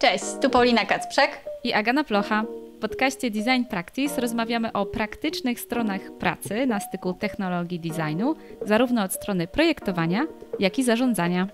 Cześć, tu Paulina Kacprzek i Agana Plocha. W podcaście Design Practice rozmawiamy o praktycznych stronach pracy na styku technologii designu, zarówno od strony projektowania, jak i zarządzania.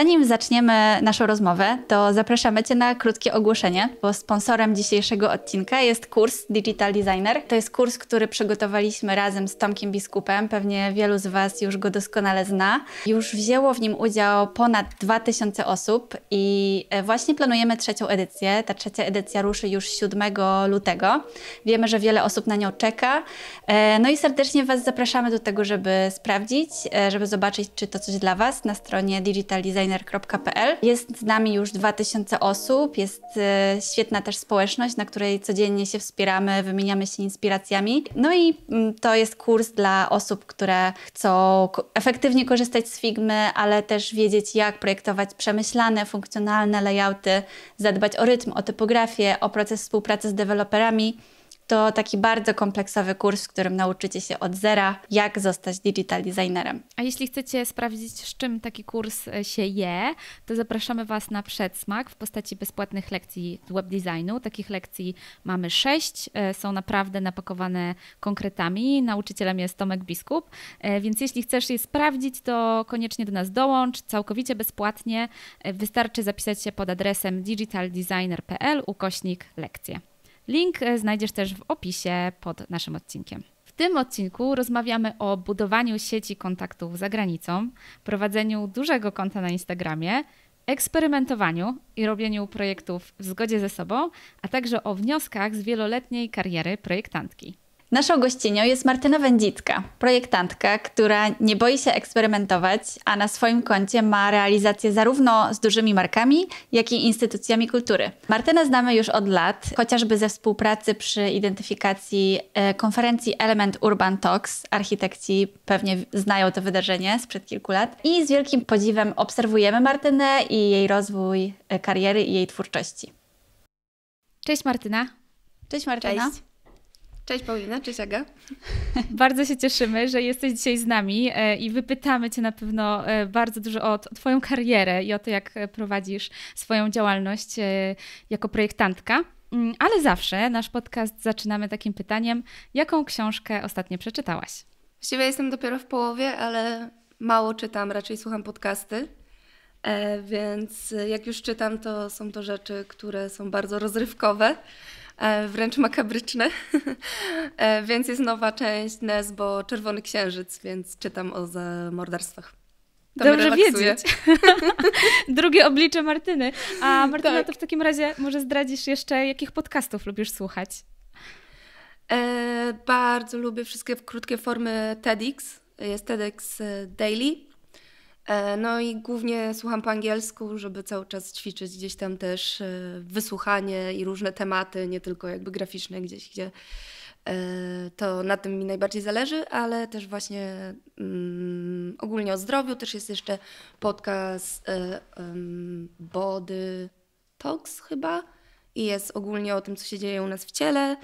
Zanim zaczniemy naszą rozmowę, to zapraszamy Cię na krótkie ogłoszenie, bo sponsorem dzisiejszego odcinka jest kurs Digital Designer. To jest kurs, który przygotowaliśmy razem z Tomkiem Biskupem. Pewnie wielu z Was już go doskonale zna. Już wzięło w nim udział ponad 2000 osób i e, właśnie planujemy trzecią edycję. Ta trzecia edycja ruszy już 7 lutego. Wiemy, że wiele osób na nią czeka. E, no i serdecznie Was zapraszamy do tego, żeby sprawdzić, e, żeby zobaczyć, czy to coś dla Was na stronie Digital Designer designer.pl. Jest z nami już 2000 osób, jest e, świetna też społeczność, na której codziennie się wspieramy, wymieniamy się inspiracjami. No i mm, to jest kurs dla osób, które chcą efektywnie korzystać z Figmy, ale też wiedzieć, jak projektować przemyślane, funkcjonalne layouty, zadbać o rytm, o typografię, o proces współpracy z deweloperami to taki bardzo kompleksowy kurs, w którym nauczycie się od zera, jak zostać digital designerem. A jeśli chcecie sprawdzić, z czym taki kurs e, się je, to zapraszamy Was na przedsmak w postaci bezpłatnych lekcji z web designu. Takich lekcji mamy sześć, e, są naprawdę napakowane konkretami. Nauczycielem jest Tomek Biskup, e, więc jeśli chcesz je sprawdzić, to koniecznie do nas dołącz, całkowicie bezpłatnie. Wystarczy zapisać się pod adresem digitaldesigner.pl ukośnik lekcje. Link e, znajdziesz też w opisie pod naszym odcinkiem. W tym odcinku rozmawiamy o budowaniu sieci kontaktów za granicą, prowadzeniu dużego konta na Instagramie, eksperymentowaniu i robieniu projektów w zgodzie ze sobą, a także o wnioskach z wieloletniej kariery projektantki. Naszą gościnią jest Martyna Wędzicka, projektantka, która nie boi się eksperymentować, a na swoim koncie ma realizację zarówno z dużymi markami, jak i instytucjami kultury. Martynę znamy już od lat, chociażby ze współpracy przy identyfikacji e, konferencji Element Urban Talks. Architekci pewnie znają to wydarzenie sprzed kilku lat. I z wielkim podziwem obserwujemy Martynę i jej rozwój e, kariery i jej twórczości. Cześć Martyna. Cześć Martyna. Cześć. Cześć Paulina, cześć Aga. bardzo się cieszymy, że jesteś dzisiaj z nami e, i wypytamy Cię na pewno e, bardzo dużo o, o Twoją karierę i o to, jak e, prowadzisz swoją działalność jako projektantka. Mm, ale zawsze nasz podcast zaczynamy takim pytaniem, jaką książkę ostatnio przeczytałaś? Właściwie jestem dopiero w połowie, ale mało czytam, raczej słucham podcasty. Więc jak już czytam, to są to rzeczy, które są bardzo rozrywkowe E, wręcz makabryczne. E, więc jest nowa część Nesbo Czerwony Księżyc, więc czytam o zamordarstwach. To Dobrze wiedzieć. Drugie oblicze Martyny. A Martyna, tak. to w takim razie może zdradzisz jeszcze, jakich podcastów lubisz słuchać? E, bardzo lubię wszystkie krótkie formy TEDx. Jest TEDx e, Daily, E, no i głównie słucham po angielsku, żeby cały czas ćwiczyć gdzieś tam też e, wysłuchanie i różne tematy, nie tylko jakby graficzne gdzieś, gdzie e, to na tym mi najbardziej zależy, ale też właśnie um, ogólnie o zdrowiu. Też jest jeszcze podcast um, Body Talks chyba i jest ogólnie o tym, co się dzieje u nas w ciele.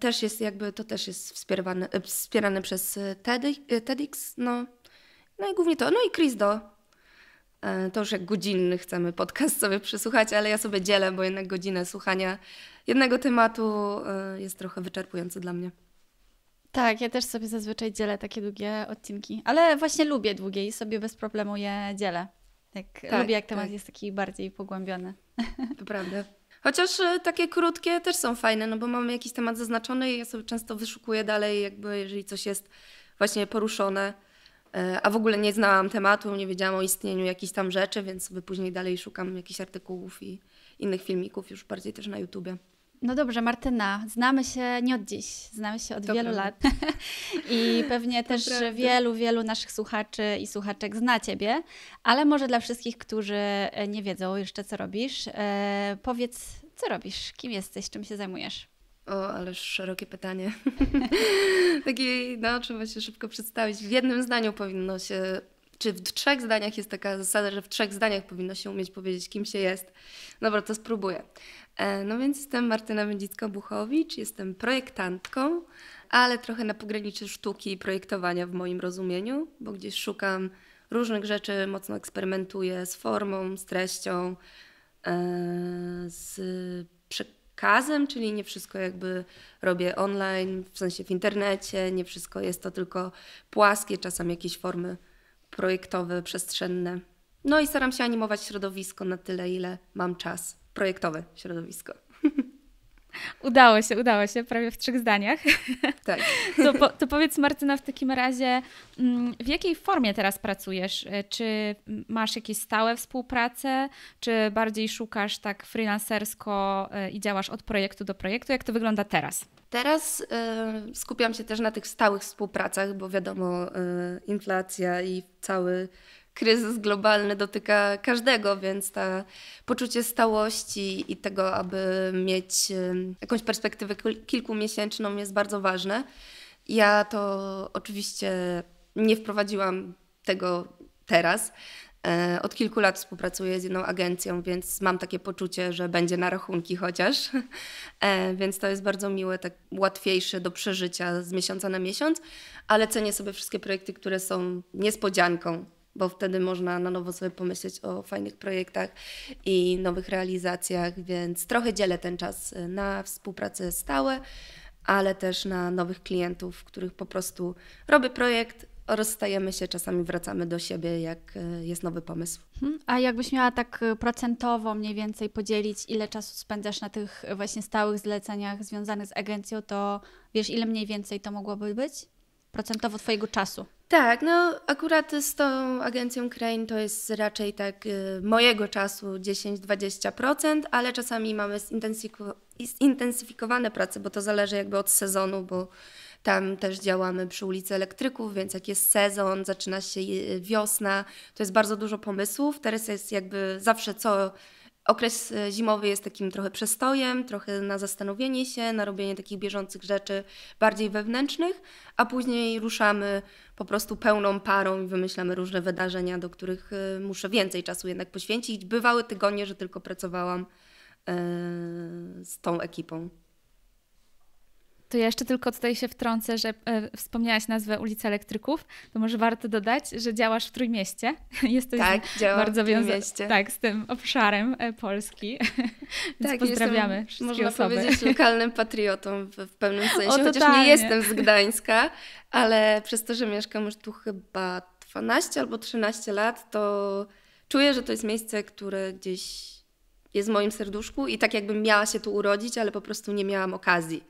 Też jest jakby, to też jest wspierane, wspierane przez TEDx, no no i głównie to. No i Chris Do. E, to już jak godzinny chcemy podcast sobie przysłuchać, ale ja sobie dzielę, bo jednak godzinę słuchania jednego tematu e, jest trochę wyczerpujące dla mnie. Tak, ja też sobie zazwyczaj dzielę takie długie odcinki, ale właśnie lubię długie i sobie bez problemu je dzielę. Tak, tak lubię, jak temat tak. jest taki bardziej pogłębiony. To prawda. Chociaż e, takie krótkie też są fajne, no bo mamy jakiś temat zaznaczony i ja sobie często wyszukuję dalej, jakby jeżeli coś jest właśnie poruszone E, a w ogóle nie znałam tematu, nie wiedziałam o istnieniu jakichś tam rzeczy, więc sobie później dalej szukam jakichś artykułów i innych filmików, już bardziej też na YouTubie. No dobrze, Martyna, znamy się nie od dziś, znamy się od to wielu prawda. lat i pewnie to też prawda. wielu, wielu naszych słuchaczy i słuchaczek zna Ciebie, ale może dla wszystkich, którzy e, nie wiedzą jeszcze, co robisz, e, powiedz, co robisz, kim jesteś, czym się zajmujesz? O, ależ szerokie pytanie. Takie, no, trzeba się szybko przedstawić. W jednym zdaniu powinno się, czy w trzech zdaniach jest taka zasada, że w trzech zdaniach powinno się umieć powiedzieć, kim się jest. Dobra, to spróbuję. E, no więc jestem Martyna Wędzicka-Buchowicz, jestem projektantką, ale trochę na pograniczy sztuki i projektowania w moim rozumieniu, bo gdzieś szukam różnych rzeczy, mocno eksperymentuję z formą, z treścią, e, z przekonaniem, kazem, czyli nie wszystko jakby robię online, w sensie w internecie, nie wszystko jest to tylko płaskie, czasem jakieś formy projektowe, przestrzenne. No i staram się animować środowisko na tyle, ile mam czas. Projektowe środowisko. Udało się, udało się, prawie w trzech zdaniach. Tak. To, po, to, powiedz Martyna w takim razie, mm, w jakiej formie teraz pracujesz? E, czy masz jakieś stałe współprace, czy bardziej szukasz tak freelancersko e, i działasz od projektu do projektu? Jak to wygląda teraz? Teraz y, skupiam się też na tych stałych współpracach, bo wiadomo, y, inflacja i cały kryzys globalny dotyka każdego, więc ta poczucie stałości i tego, aby mieć jakąś perspektywę kilkumiesięczną jest bardzo ważne. Ja to oczywiście nie wprowadziłam tego teraz. E, od kilku lat współpracuję z jedną agencją, więc mam takie poczucie, że będzie na rachunki chociaż. E, więc to jest bardzo miłe, tak łatwiejsze do przeżycia z miesiąca na miesiąc, ale cenię sobie wszystkie projekty, które są niespodzianką bo wtedy można na nowo sobie pomyśleć o fajnych projektach i nowych realizacjach, więc trochę dzielę ten czas y, na współpracę stałe, ale też na nowych klientów, których po prostu robię projekt, rozstajemy się, czasami wracamy do siebie, jak y, jest nowy pomysł. Mhm. A jakbyś miała tak y, procentowo mniej więcej podzielić, ile czasu spędzasz na tych właśnie stałych zleceniach związanych z agencją, to wiesz, ile mniej więcej to mogłoby być? procentowo Twojego czasu. Tak, no akurat z tą agencją Crane to jest raczej tak y, mojego czasu 10-20%, ale czasami mamy zintensyfikowane prace, bo to zależy jakby od sezonu, bo tam też działamy przy ulicy Elektryków, więc jak jest sezon, zaczyna się y, wiosna, to jest bardzo dużo pomysłów. Teraz jest jakby zawsze co Okres e, zimowy jest takim trochę przestojem, trochę na zastanowienie się, na robienie takich bieżących rzeczy bardziej wewnętrznych, a później ruszamy po prostu pełną parą i wymyślamy różne wydarzenia, do których e, muszę więcej czasu jednak poświęcić. Bywały tygodnie, że tylko pracowałam e, z tą ekipą. To ja jeszcze tylko tutaj się wtrącę, że e, wspomniałaś nazwę ulicy Elektryków, to może warto dodać, że działasz w Trójmieście. Jesteś tak, bardzo wiązana tak, z tym obszarem e, Polski. Więc tak, pozdrawiamy jestem, można osoby. powiedzieć lokalnym patriotą w, w pewnym sensie, o, chociaż nie jestem z Gdańska, ale przez to, że mieszkam już tu chyba 12 albo 13 lat, to czuję, że to jest miejsce, które gdzieś jest w moim serduszku i tak jakbym miała się tu urodzić, ale po prostu nie miałam okazji.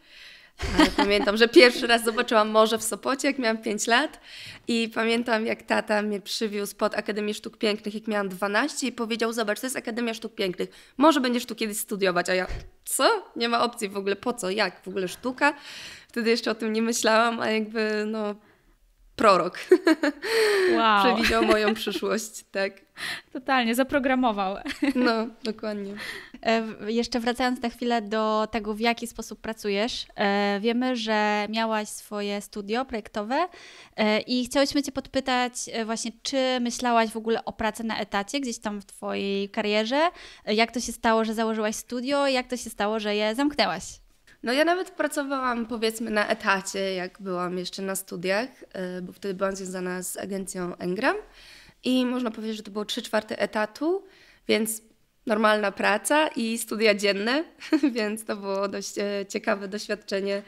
Pamiętam, że pierwszy raz zobaczyłam morze w Sopocie, jak miałam 5 lat i pamiętam, jak tata mnie przywiózł pod Akademię Sztuk Pięknych, jak miałam 12 i powiedział, zobacz, to jest Akademia Sztuk Pięknych, może będziesz tu kiedyś studiować, a ja, co? Nie ma opcji w ogóle, po co, jak, w ogóle sztuka? Wtedy jeszcze o tym nie myślałam, a jakby, no, prorok. Wow. Przewidział moją przyszłość, tak. Totalnie, zaprogramował. No, dokładnie. E, jeszcze wracając na chwilę do tego, w jaki sposób pracujesz. E, wiemy, że miałaś swoje studio projektowe e, i chciałyśmy Cię podpytać właśnie, czy myślałaś w ogóle o pracy na etacie gdzieś tam w Twojej karierze? Jak to się stało, że założyłaś studio? Jak to się stało, że je zamknęłaś? No ja nawet pracowałam powiedzmy na etacie, jak byłam jeszcze na studiach, y, bo wtedy byłam związana z agencją Engram i można powiedzieć, że to było 3 czwarte etatu, więc normalna praca i studia dzienne, więc to było dość e, ciekawe doświadczenie,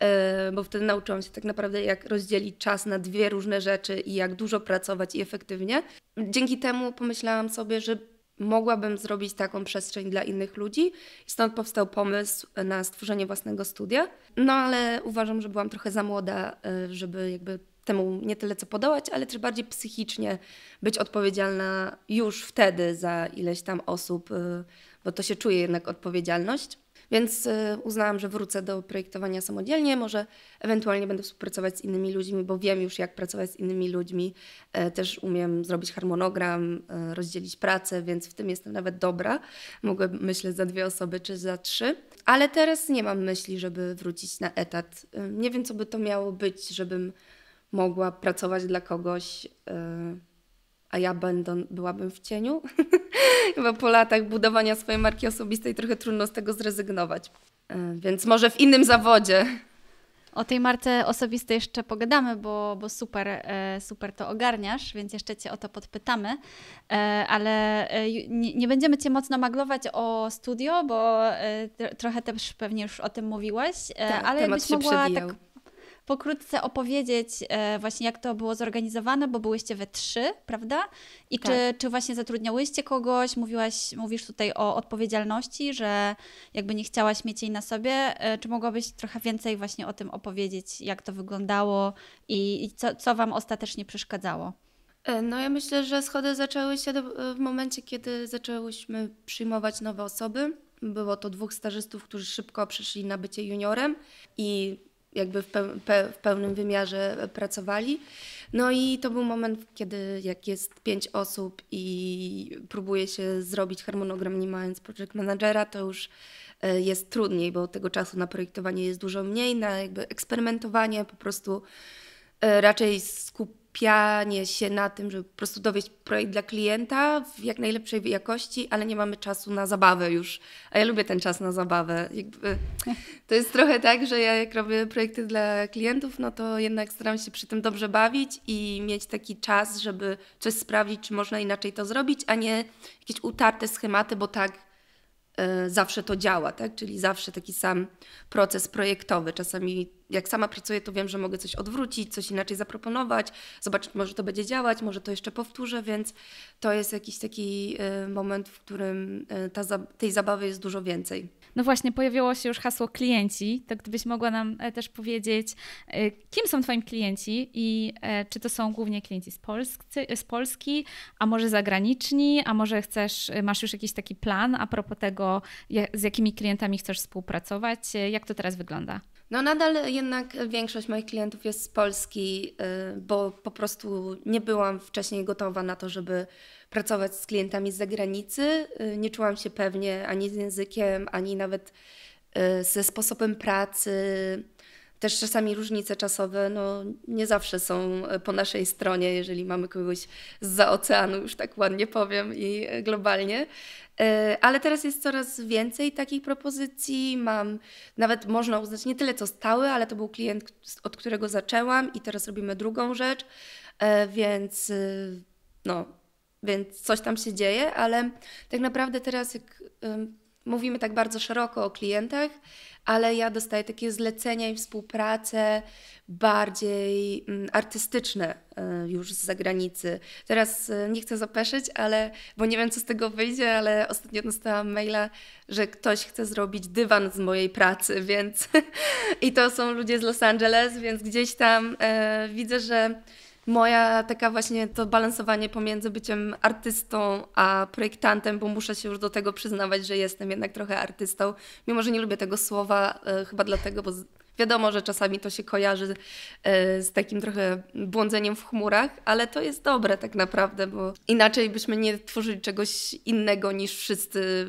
e, bo wtedy nauczyłam się tak naprawdę, jak rozdzielić czas na dwie różne rzeczy i jak dużo pracować i efektywnie. Dzięki temu pomyślałam sobie, że mogłabym zrobić taką przestrzeń dla innych ludzi. I stąd powstał pomysł na stworzenie własnego studia. No ale uważam, że byłam trochę za młoda, e, żeby jakby temu nie tyle co podołać, ale też bardziej psychicznie być odpowiedzialna już wtedy za ileś tam osób, e, bo to się czuje jednak odpowiedzialność. Więc y, uznałam, że wrócę do projektowania samodzielnie, może ewentualnie będę współpracować z innymi ludźmi, bo wiem już jak pracować z innymi ludźmi. E, też umiem zrobić harmonogram, e, rozdzielić pracę, więc w tym jestem nawet dobra. Mogę myślę za dwie osoby czy za trzy. Ale teraz nie mam myśli, żeby wrócić na etat. E, nie wiem, co by to miało być, żebym mogła pracować dla kogoś a ja będą, byłabym w cieniu. Chyba po latach budowania swojej marki osobistej trochę trudno z tego zrezygnować. E, więc może w innym zawodzie. O tej marce osobistej jeszcze pogadamy, bo, bo super, e, super to ogarniasz, więc jeszcze Cię o to podpytamy. E, ale nie, będziemy Cię mocno maglować o studio, bo trochę też pewnie już o tym mówiłaś. Tak, ale temat byś mogła przewijał. tak pokrótce opowiedzieć e, właśnie jak to było zorganizowane, bo byłyście we trzy, prawda? I tak. czy, czy właśnie zatrudniałyście kogoś? Mówiłaś, mówisz tutaj o odpowiedzialności, że jakby nie chciałaś mieć jej na sobie. E, czy mogłabyś trochę więcej właśnie o tym opowiedzieć, jak to wyglądało i, i co, co Wam ostatecznie przeszkadzało? E, no ja myślę, że schody zaczęły się do, w momencie, kiedy zaczęłyśmy przyjmować nowe osoby. Było to dwóch stażystów, którzy szybko przeszli na bycie juniorem i jakby w, pe pe w, pełnym wymiarze e, pracowali. No i to był moment, kiedy jak jest pięć osób i próbuje się zrobić harmonogram nie mając project managera, to już e, jest trudniej, bo tego czasu na projektowanie jest dużo mniej, na jakby eksperymentowanie po prostu e, raczej skup skupianie się na tym, żeby po prostu dowieść projekt dla klienta w jak najlepszej jakości, ale nie mamy czasu na zabawę już. A ja lubię ten czas na zabawę. Jakby to jest trochę tak, że ja jak robię projekty dla klientów, no to jednak staram się przy tym dobrze bawić i mieć taki czas, żeby coś sprawdzić, czy można inaczej to zrobić, a nie jakieś utarte schematy, bo tak Y, zawsze to działa, tak? czyli zawsze taki sam proces projektowy. Czasami jak sama pracuję, to wiem, że mogę coś odwrócić, coś inaczej zaproponować, zobaczyć, może to będzie działać, może to jeszcze powtórzę, więc to jest jakiś taki y, moment, w którym y, ta, tej zabawy jest dużo więcej. No właśnie, pojawiło się już hasło klienci, to gdybyś mogła nam e, też powiedzieć, e, kim są Twoi klienci i e, czy to są głównie klienci z, z Polski, a może zagraniczni, a może chcesz, masz już jakiś taki plan a propos tego, z jakimi klientami chcesz współpracować, jak to teraz wygląda? No nadal jednak większość moich klientów jest z Polski, y, bo po prostu nie byłam wcześniej gotowa na to, żeby pracować z klientami z zagranicy. Y, nie czułam się pewnie ani z językiem, ani nawet y, ze sposobem pracy. Też czasami różnice czasowe no, nie zawsze są y, po naszej stronie, jeżeli mamy kogoś zza oceanu, już tak ładnie powiem, i globalnie. Ale teraz jest coraz więcej takich propozycji. Mam nawet można uznać nie tyle co stały, ale to był klient, od którego zaczęłam i teraz robimy drugą rzecz, więc no, więc coś tam się dzieje, ale tak naprawdę teraz, jak um, mówimy tak bardzo szeroko o klientach, ale ja dostaję takie zlecenia i współpracę bardziej um, artystyczne um, już z zagranicy. Teraz y, nie chcę zapeszyć, ale, bo nie wiem, co z tego wyjdzie, ale ostatnio dostałam maila, że ktoś chce zrobić dywan z mojej pracy, więc i to są ludzie z Los Angeles, więc gdzieś tam y, widzę, że moja taka właśnie to balansowanie pomiędzy byciem artystą a projektantem, bo muszę się już do tego przyznawać, że jestem jednak trochę artystą, mimo że nie lubię tego słowa, e, chyba dlatego, bo wiadomo, że czasami to się kojarzy e, z takim trochę błądzeniem w chmurach, ale to jest dobre tak naprawdę, bo inaczej byśmy nie tworzyli czegoś innego niż wszyscy.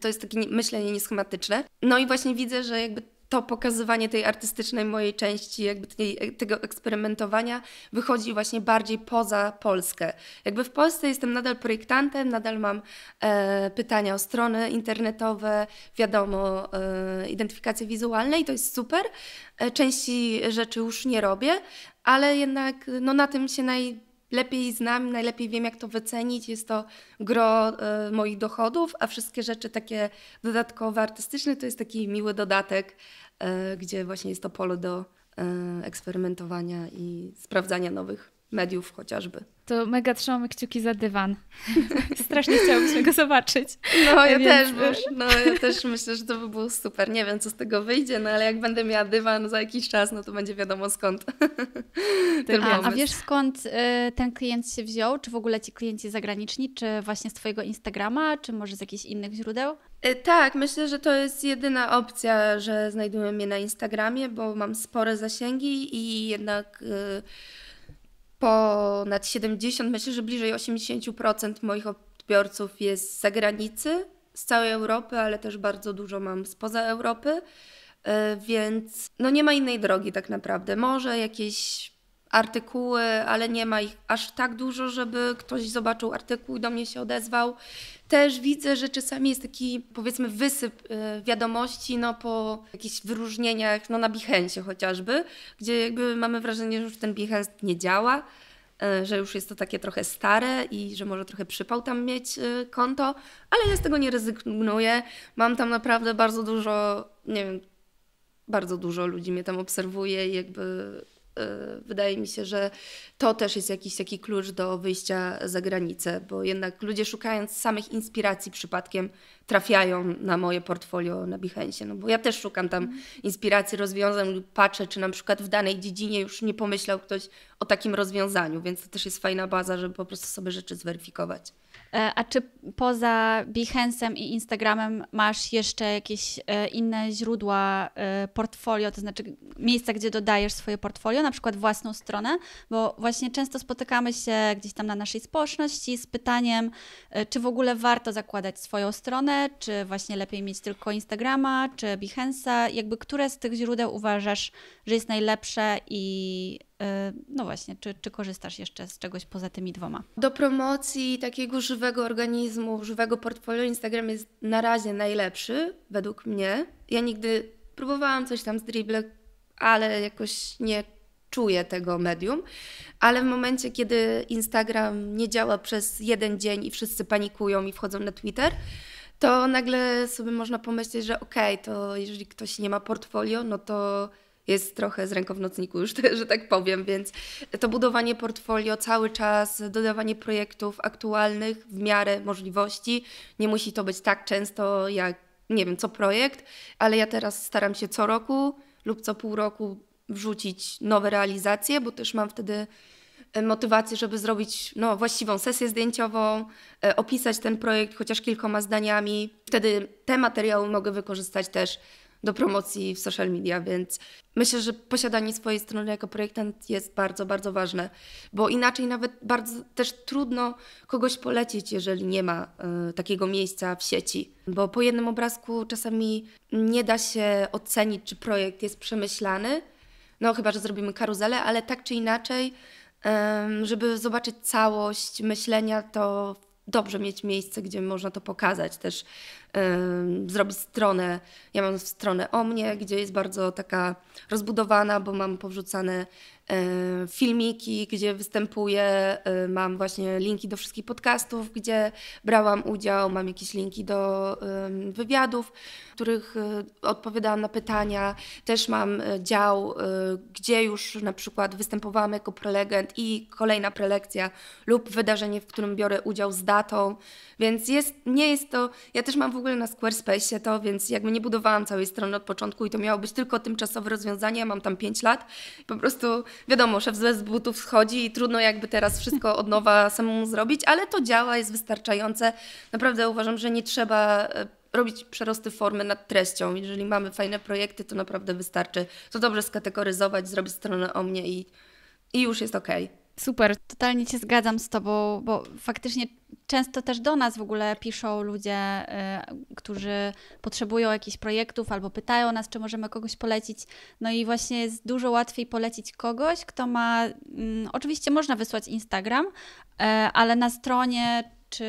To jest takie myślenie nieschematyczne. No i właśnie widzę, że jakby to pokazywanie tej artystycznej mojej części, jakby tej, tego eksperymentowania wychodzi właśnie bardziej poza Polskę. Jakby w Polsce jestem nadal projektantem, nadal mam e, pytania o strony internetowe, wiadomo, e, identyfikacje wizualne i to jest super. E, części rzeczy już nie robię, ale jednak no, na tym się naj lepiej znam, najlepiej wiem, jak to wycenić. Jest to gro y, moich dochodów, a wszystkie rzeczy takie dodatkowe, artystyczne to jest taki miły dodatek, y, gdzie właśnie jest to pole do y, eksperymentowania i sprawdzania nowych mediów chociażby. To mega trzymamy kciuki za dywan. Strasznie chciałabyśmy go zobaczyć. No ja też też, no ja też myślę, że to by było super. Nie wiem, co z tego wyjdzie, no ale jak będę miała dywan za jakiś czas, no to będzie wiadomo skąd ten tak, a, a wiesz skąd y, ten klient się wziął? Czy w ogóle ci klienci zagraniczni? Czy właśnie z twojego Instagrama? Czy może z jakichś innych źródeł? Y, tak, myślę, że to jest jedyna opcja, że znajdują mnie na Instagramie, bo mam spore zasięgi i jednak... Y, ponad 70, myślę, że bliżej 80% moich odbiorców jest z zagranicy, z całej Europy, ale też bardzo dużo mam spoza Europy, e, więc no nie ma innej drogi tak naprawdę. Może jakieś artykuły, ale nie ma ich aż tak dużo, żeby ktoś zobaczył artykuł i do mnie się odezwał też widzę, że czasami jest taki powiedzmy wysyp y, wiadomości no, po jakichś wyróżnieniach no, na Behance chociażby, gdzie jakby mamy wrażenie, że już ten Behance nie działa, y, że już jest to takie trochę stare i że może trochę przypał tam mieć y, konto, ale ja z tego nie rezygnuję. Mam tam naprawdę bardzo dużo, nie wiem, bardzo dużo ludzi mnie tam obserwuje i jakby Y, wydaje mi się, że to też jest jakiś taki klucz do wyjścia za granicę, bo jednak ludzie szukając samych inspiracji przypadkiem trafiają na moje portfolio na Behance, no bo ja też szukam tam mhm. inspiracji, rozwiązań lub patrzę, czy na przykład w danej dziedzinie już nie pomyślał ktoś o takim rozwiązaniu, więc to też jest fajna baza, żeby po prostu sobie rzeczy zweryfikować. E, a czy poza Behance'em i Instagramem masz jeszcze jakieś e, inne źródła e, portfolio, to znaczy miejsca, gdzie dodajesz swoje portfolio, na przykład własną stronę? Bo właśnie często spotykamy się gdzieś tam na naszej społeczności z pytaniem, czy w ogóle warto zakładać swoją stronę, czy właśnie lepiej mieć tylko Instagrama, czy Behance'a, jakby które z tych źródeł uważasz, że jest najlepsze i Y, no właśnie, czy, czy korzystasz jeszcze z czegoś poza tymi dwoma? Do promocji takiego żywego organizmu, żywego portfolio Instagram jest na razie najlepszy, według mnie. Ja nigdy próbowałam coś tam z dribble, ale jakoś nie czuję tego medium, ale w momencie, kiedy Instagram nie działa przez jeden dzień i wszyscy panikują i wchodzą na Twitter, to nagle sobie można pomyśleć, że okej, okay, to jeżeli ktoś nie ma portfolio, no to jest trochę z ręką w nocniku już, że tak powiem, więc to budowanie portfolio cały czas, dodawanie projektów aktualnych w miarę możliwości. Nie musi to być tak często jak, nie wiem, co projekt, ale ja teraz staram się co roku lub co pół roku wrzucić nowe realizacje, bo też mam wtedy e, motywację, żeby zrobić no, właściwą sesję zdjęciową, e, opisać ten projekt chociaż kilkoma zdaniami. Wtedy te materiały mogę wykorzystać też do promocji w social media, więc myślę, że posiadanie swojej strony jako projektant jest bardzo, bardzo ważne, bo inaczej nawet bardzo też trudno kogoś polecić, jeżeli nie ma y, takiego miejsca w sieci, bo po jednym obrazku czasami nie da się ocenić, czy projekt jest przemyślany, no chyba, że zrobimy karuzelę, ale tak czy inaczej, y, żeby zobaczyć całość myślenia, to dobrze mieć miejsce, gdzie można to pokazać. Też zrobić stronę. Ja mam stronę o mnie, gdzie jest bardzo taka rozbudowana, bo mam powrzucane filmiki, gdzie występuję, mam właśnie linki do wszystkich podcastów, gdzie brałam udział, mam jakieś linki do wywiadów, w których e, odpowiadałam na pytania. Też mam e, dział, e, gdzie już na przykład występowałam jako prelegent i kolejna prelekcja lub wydarzenie, w którym biorę udział z datą. Więc jest, nie jest to, ja też mam w ogóle na Squarespace to, więc jakby nie budowałam całej strony od początku i to miało być tylko tymczasowe rozwiązanie. mam tam 5 lat. Po prostu wiadomo, szef z butów schodzi i trudno jakby teraz wszystko od nowa samemu zrobić, ale to działa, jest wystarczające. Naprawdę uważam, że nie trzeba e, robić przerosty formy nad treścią. Jeżeli mamy fajne projekty, to naprawdę wystarczy to dobrze skategoryzować, zrobić stronę o mnie i, i już jest ok. Super, totalnie się zgadzam z Tobą, bo faktycznie często też do nas w ogóle piszą ludzie, y, którzy potrzebują jakichś projektów albo pytają nas, czy możemy kogoś polecić. No i właśnie jest dużo łatwiej polecić kogoś, kto ma. Mm, oczywiście można wysłać Instagram, y, ale na stronie czy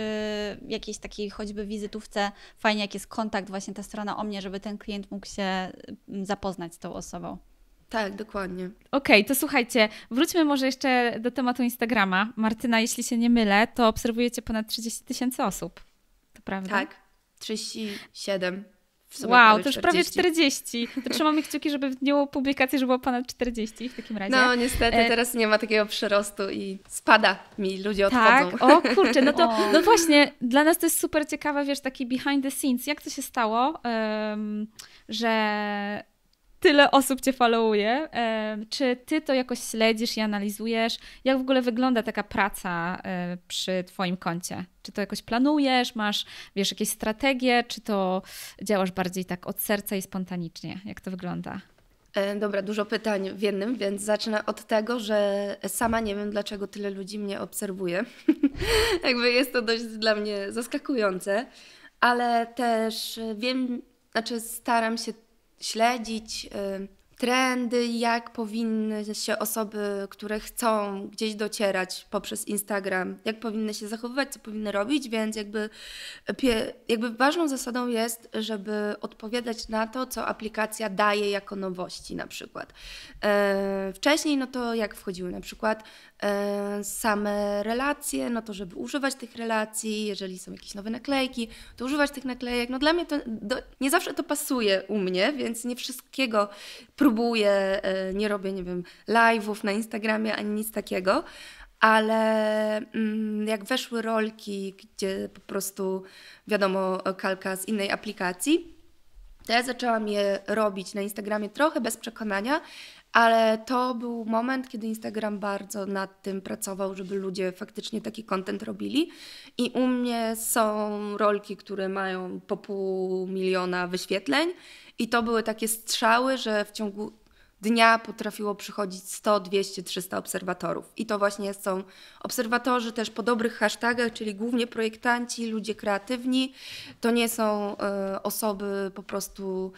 jakiejś takiej choćby wizytówce fajnie, jak jest kontakt, właśnie ta strona o mnie, żeby ten klient mógł się y, zapoznać z tą osobą. Tak, dokładnie. Okej, okay, to słuchajcie, wróćmy może jeszcze do tematu Instagrama. Martyna, jeśli się nie mylę, to obserwujecie ponad 30 tysięcy osób. To prawda? Tak, 37. Wow, to już 40. prawie 40. To trzymamy kciuki, żeby w dniu publikacji, żeby było ponad 40 w takim razie. No niestety, e, teraz nie ma takiego przyrostu i spada mi, ludzie tak? odchodzą. Tak? O kurczę, no to o. no właśnie, dla nas to jest super ciekawe, wiesz, taki behind the scenes. Jak to się stało, um, że tyle osób cię followuje. E, czy ty to jakoś śledzisz i analizujesz? Jak w ogóle wygląda taka praca e, przy twoim koncie? Czy to jakoś planujesz, masz, wiesz, jakieś strategie, czy to działasz bardziej tak od serca i spontanicznie? Jak to wygląda? E, dobra, dużo pytań w jednym, więc zacznę od tego, że sama nie wiem, dlaczego tyle ludzi mnie obserwuje. Jakby jest to dość dla mnie zaskakujące, ale też wiem, znaczy staram się śledzić y, trendy, jak powinny się osoby, które chcą gdzieś docierać poprzez Instagram, jak powinny się zachowywać, co powinny robić, więc jakby, jakby ważną zasadą jest, żeby odpowiadać na to, co aplikacja daje jako nowości na przykład. E, wcześniej, no to jak wchodziły na przykład E, same relacje, no to żeby używać tych relacji, jeżeli są jakieś nowe naklejki, to używać tych naklejek. No dla mnie to do, nie zawsze to pasuje u mnie, więc nie wszystkiego próbuję, e, nie robię, nie wiem, live'ów na Instagramie ani nic takiego, ale mm, jak weszły rolki, gdzie po prostu wiadomo kalka z innej aplikacji, to ja zaczęłam je robić na Instagramie trochę bez przekonania, ale to był moment, kiedy Instagram bardzo nad tym pracował, żeby ludzie faktycznie taki content robili. I u mnie są rolki, które mają po pół miliona wyświetleń, i to były takie strzały, że w ciągu dnia potrafiło przychodzić 100, 200, 300 obserwatorów. I to właśnie są obserwatorzy też po dobrych hashtagach, czyli głównie projektanci, ludzie kreatywni. To nie są y, osoby po prostu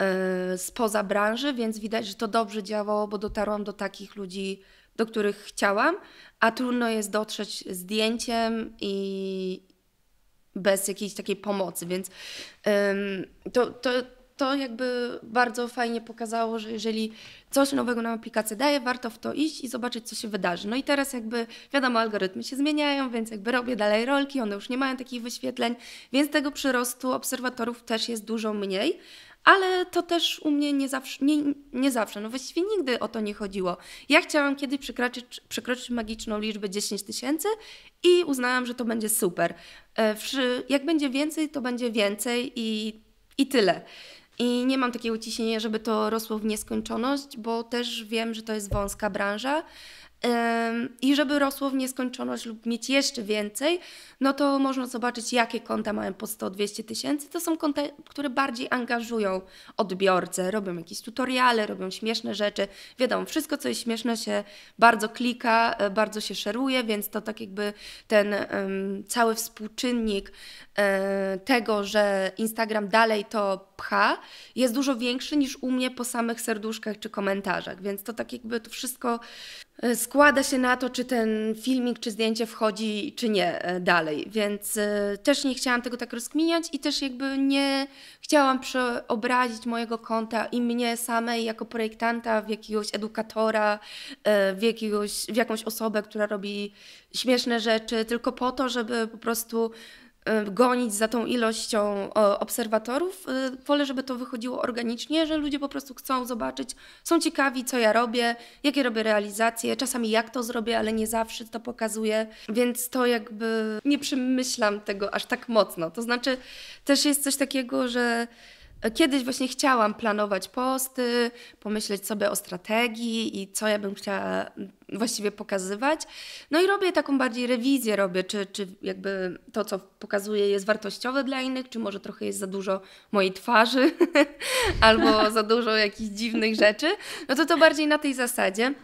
E, spoza branży, więc widać, że to dobrze działało, bo dotarłam do takich ludzi, do których chciałam, a trudno jest dotrzeć zdjęciem i bez jakiejś takiej pomocy, więc to, to, to jakby bardzo fajnie pokazało, że jeżeli coś nowego nam aplikacja daje, warto w to iść i zobaczyć, co się wydarzy. No i teraz jakby, wiadomo, algorytmy się zmieniają, więc jakby robię dalej rolki, one już nie mają takich wyświetleń, więc tego przyrostu obserwatorów też jest dużo mniej, ale to też u mnie nie zawsze, nie, nie zawsze, no właściwie nigdy o to nie chodziło. Ja chciałam kiedyś przekroczyć, przekroczyć magiczną liczbę 10 tysięcy i uznałam, że to będzie super. E, jak będzie więcej, to będzie więcej i, i tyle. I nie mam takiego ciśnienia, żeby to rosło w nieskończoność, bo też wiem, że to jest wąska branża i żeby rosło w nieskończoność lub mieć jeszcze więcej, no to można zobaczyć, jakie konta mają po 100-200 tysięcy. To są konta, które bardziej angażują odbiorcę, robią jakieś tutoriale, robią śmieszne rzeczy. Wiadomo, wszystko, co jest śmieszne, się bardzo klika, e, bardzo się szeruje, więc to tak jakby ten um, cały współczynnik um, tego, że Instagram dalej to pcha, jest dużo większy niż u mnie po samych serduszkach czy komentarzach, więc to tak jakby to wszystko E, składa się na to, czy ten filmik, czy zdjęcie wchodzi, czy nie e, dalej. Więc e, też nie chciałam tego tak rozkminiać i też jakby nie chciałam przeobrazić mojego konta i mnie samej jako projektanta w jakiegoś edukatora, w, jakiegoś, w jakąś osobę, która robi śmieszne rzeczy, tylko po to, żeby po prostu Y, gonić za tą ilością obserwatorów. Y, wolę, żeby to wychodziło organicznie, że ludzie po prostu chcą zobaczyć, są ciekawi, co ja robię, jakie robię realizacje, czasami jak to zrobię, ale nie zawsze to pokazuję, więc to jakby nie przemyślam tego aż tak mocno. To znaczy, też jest coś takiego, że Kiedyś właśnie chciałam planować posty, pomyśleć sobie o strategii i co ja bym chciała właściwie pokazywać. No i robię taką bardziej rewizję, robię, czy, czy jakby to, co pokazuję, jest wartościowe dla innych, czy może trochę jest za dużo mojej twarzy albo za dużo jakichś dziwnych rzeczy. No to to bardziej na tej zasadzie.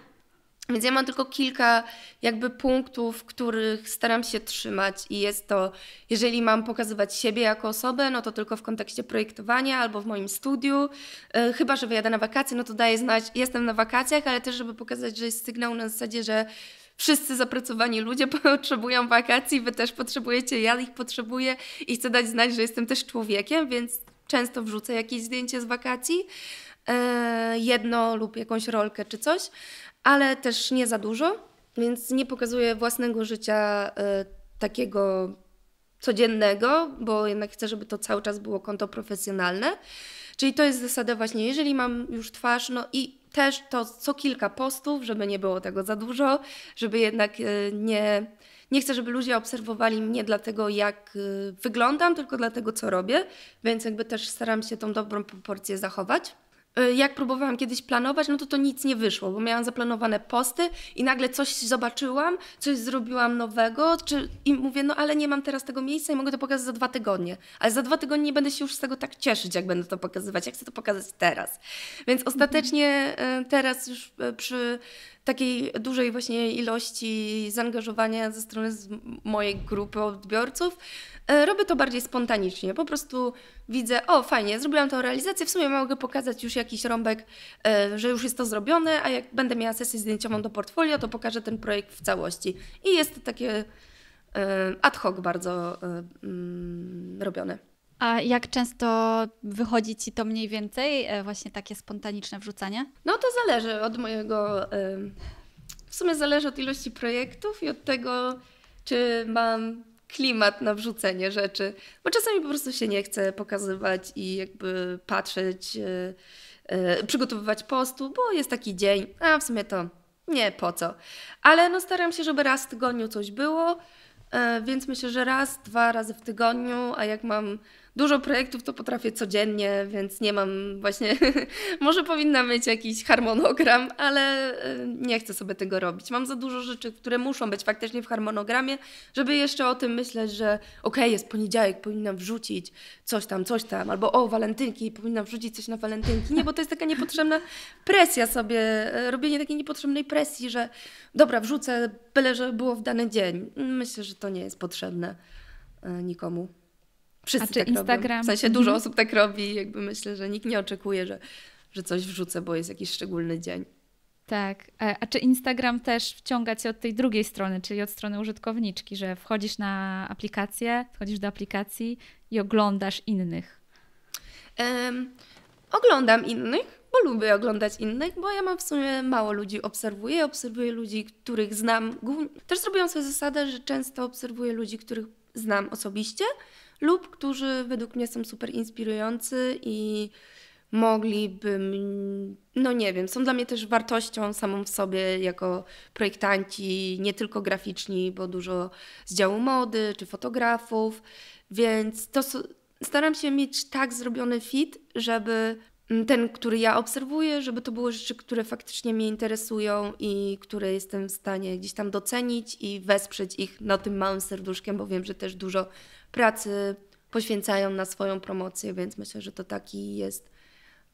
Więc ja mam tylko kilka jakby punktów, których staram się trzymać i jest to, jeżeli mam pokazywać siebie jako osobę, no to tylko w kontekście projektowania albo w moim studiu. E, chyba, że wyjadę na wakacje, no to daję znać, jestem na wakacjach, ale też żeby pokazać, że jest sygnał na zasadzie, że wszyscy zapracowani ludzie potrzebują wakacji, wy też potrzebujecie, ja ich potrzebuję i chcę dać znać, że jestem też człowiekiem, więc często wrzucę jakieś zdjęcie z wakacji. E, jedno lub jakąś rolkę czy coś, ale też nie za dużo, więc nie pokazuję własnego życia e, takiego codziennego, bo jednak chcę, żeby to cały czas było konto profesjonalne. Czyli to jest zasada właśnie, jeżeli mam już twarz, no i też to co kilka postów, żeby nie było tego za dużo, żeby jednak e, nie, nie chcę, żeby ludzie obserwowali mnie dlatego, jak wyglądam, tylko dlatego, co robię, więc jakby też staram się tą dobrą proporcję zachować. Y, jak próbowałam kiedyś planować, no to to nic nie wyszło, bo miałam zaplanowane posty i nagle coś zobaczyłam, coś zrobiłam nowego czy, i mówię, no ale nie mam teraz tego miejsca i mogę to pokazać za dwa tygodnie. Ale za dwa tygodnie nie będę się już z tego tak cieszyć, jak będę to pokazywać. jak chcę to pokazać teraz. Więc ostatecznie y, teraz już y, przy takiej dużej właśnie ilości zaangażowania ze strony mojej grupy odbiorców. E, robię to bardziej spontanicznie. Po prostu widzę, o fajnie, zrobiłam tą realizację, w sumie mogę pokazać już jakiś rąbek, e, że już jest to zrobione, a jak będę miała sesję zdjęciową do portfolio, to pokażę ten projekt w całości. I jest to takie e, ad hoc bardzo mm, robione. A jak często wychodzi ci to mniej więcej, e, właśnie takie spontaniczne wrzucanie? No to zależy od mojego. W sumie zależy od ilości projektów i od tego, czy mam klimat na wrzucenie rzeczy. Bo czasami po prostu się nie chcę pokazywać i jakby patrzeć, e, e, przygotowywać postu, bo jest taki dzień, a w sumie to nie po co. Ale no staram się, żeby raz w tygodniu coś było, więc myślę, że raz, dwa razy w tygodniu, a jak mam dużo projektów to potrafię codziennie, więc nie mam właśnie, może powinna mieć jakiś harmonogram, ale e, nie chcę sobie tego robić. Mam za dużo rzeczy, które muszą być faktycznie w harmonogramie, żeby jeszcze o tym myśleć, że okej, okay, jest poniedziałek, powinnam wrzucić coś tam, coś tam, albo o, walentynki, powinnam wrzucić coś na walentynki. Nie, bo to jest taka niepotrzebna presja sobie, e, robienie takiej niepotrzebnej presji, że dobra, wrzucę, byle że było w dany dzień. Myślę, że to nie jest potrzebne e, nikomu. Wszyscy A czy tak Instagram? Robią. W sensie dużo mhm. osób tak robi, jakby myślę, że nikt nie oczekuje, że, że coś wrzucę, bo jest jakiś szczególny dzień. Tak. E, a czy Instagram też wciąga cię od tej drugiej strony, czyli od strony użytkowniczki, że wchodzisz na aplikację, wchodzisz do aplikacji i oglądasz innych? Um, oglądam innych, bo lubię oglądać innych, bo ja mam w sumie mało ludzi obserwuję. Obserwuję ludzi, których znam. Też zrobiłam sobie zasadę, że często obserwuję ludzi, których znam osobiście, lub którzy według mnie są super inspirujący i moglibym, no nie wiem, są dla mnie też wartością samą w sobie jako projektanci, nie tylko graficzni, bo dużo z działu mody czy fotografów, więc to staram się mieć tak zrobiony fit, żeby ten, który ja obserwuję, żeby to były rzeczy, które faktycznie mnie interesują i które jestem w stanie gdzieś tam docenić i wesprzeć ich na tym małym serduszkiem, bo wiem, że też dużo pracy poświęcają na swoją promocję, więc myślę, że to taki jest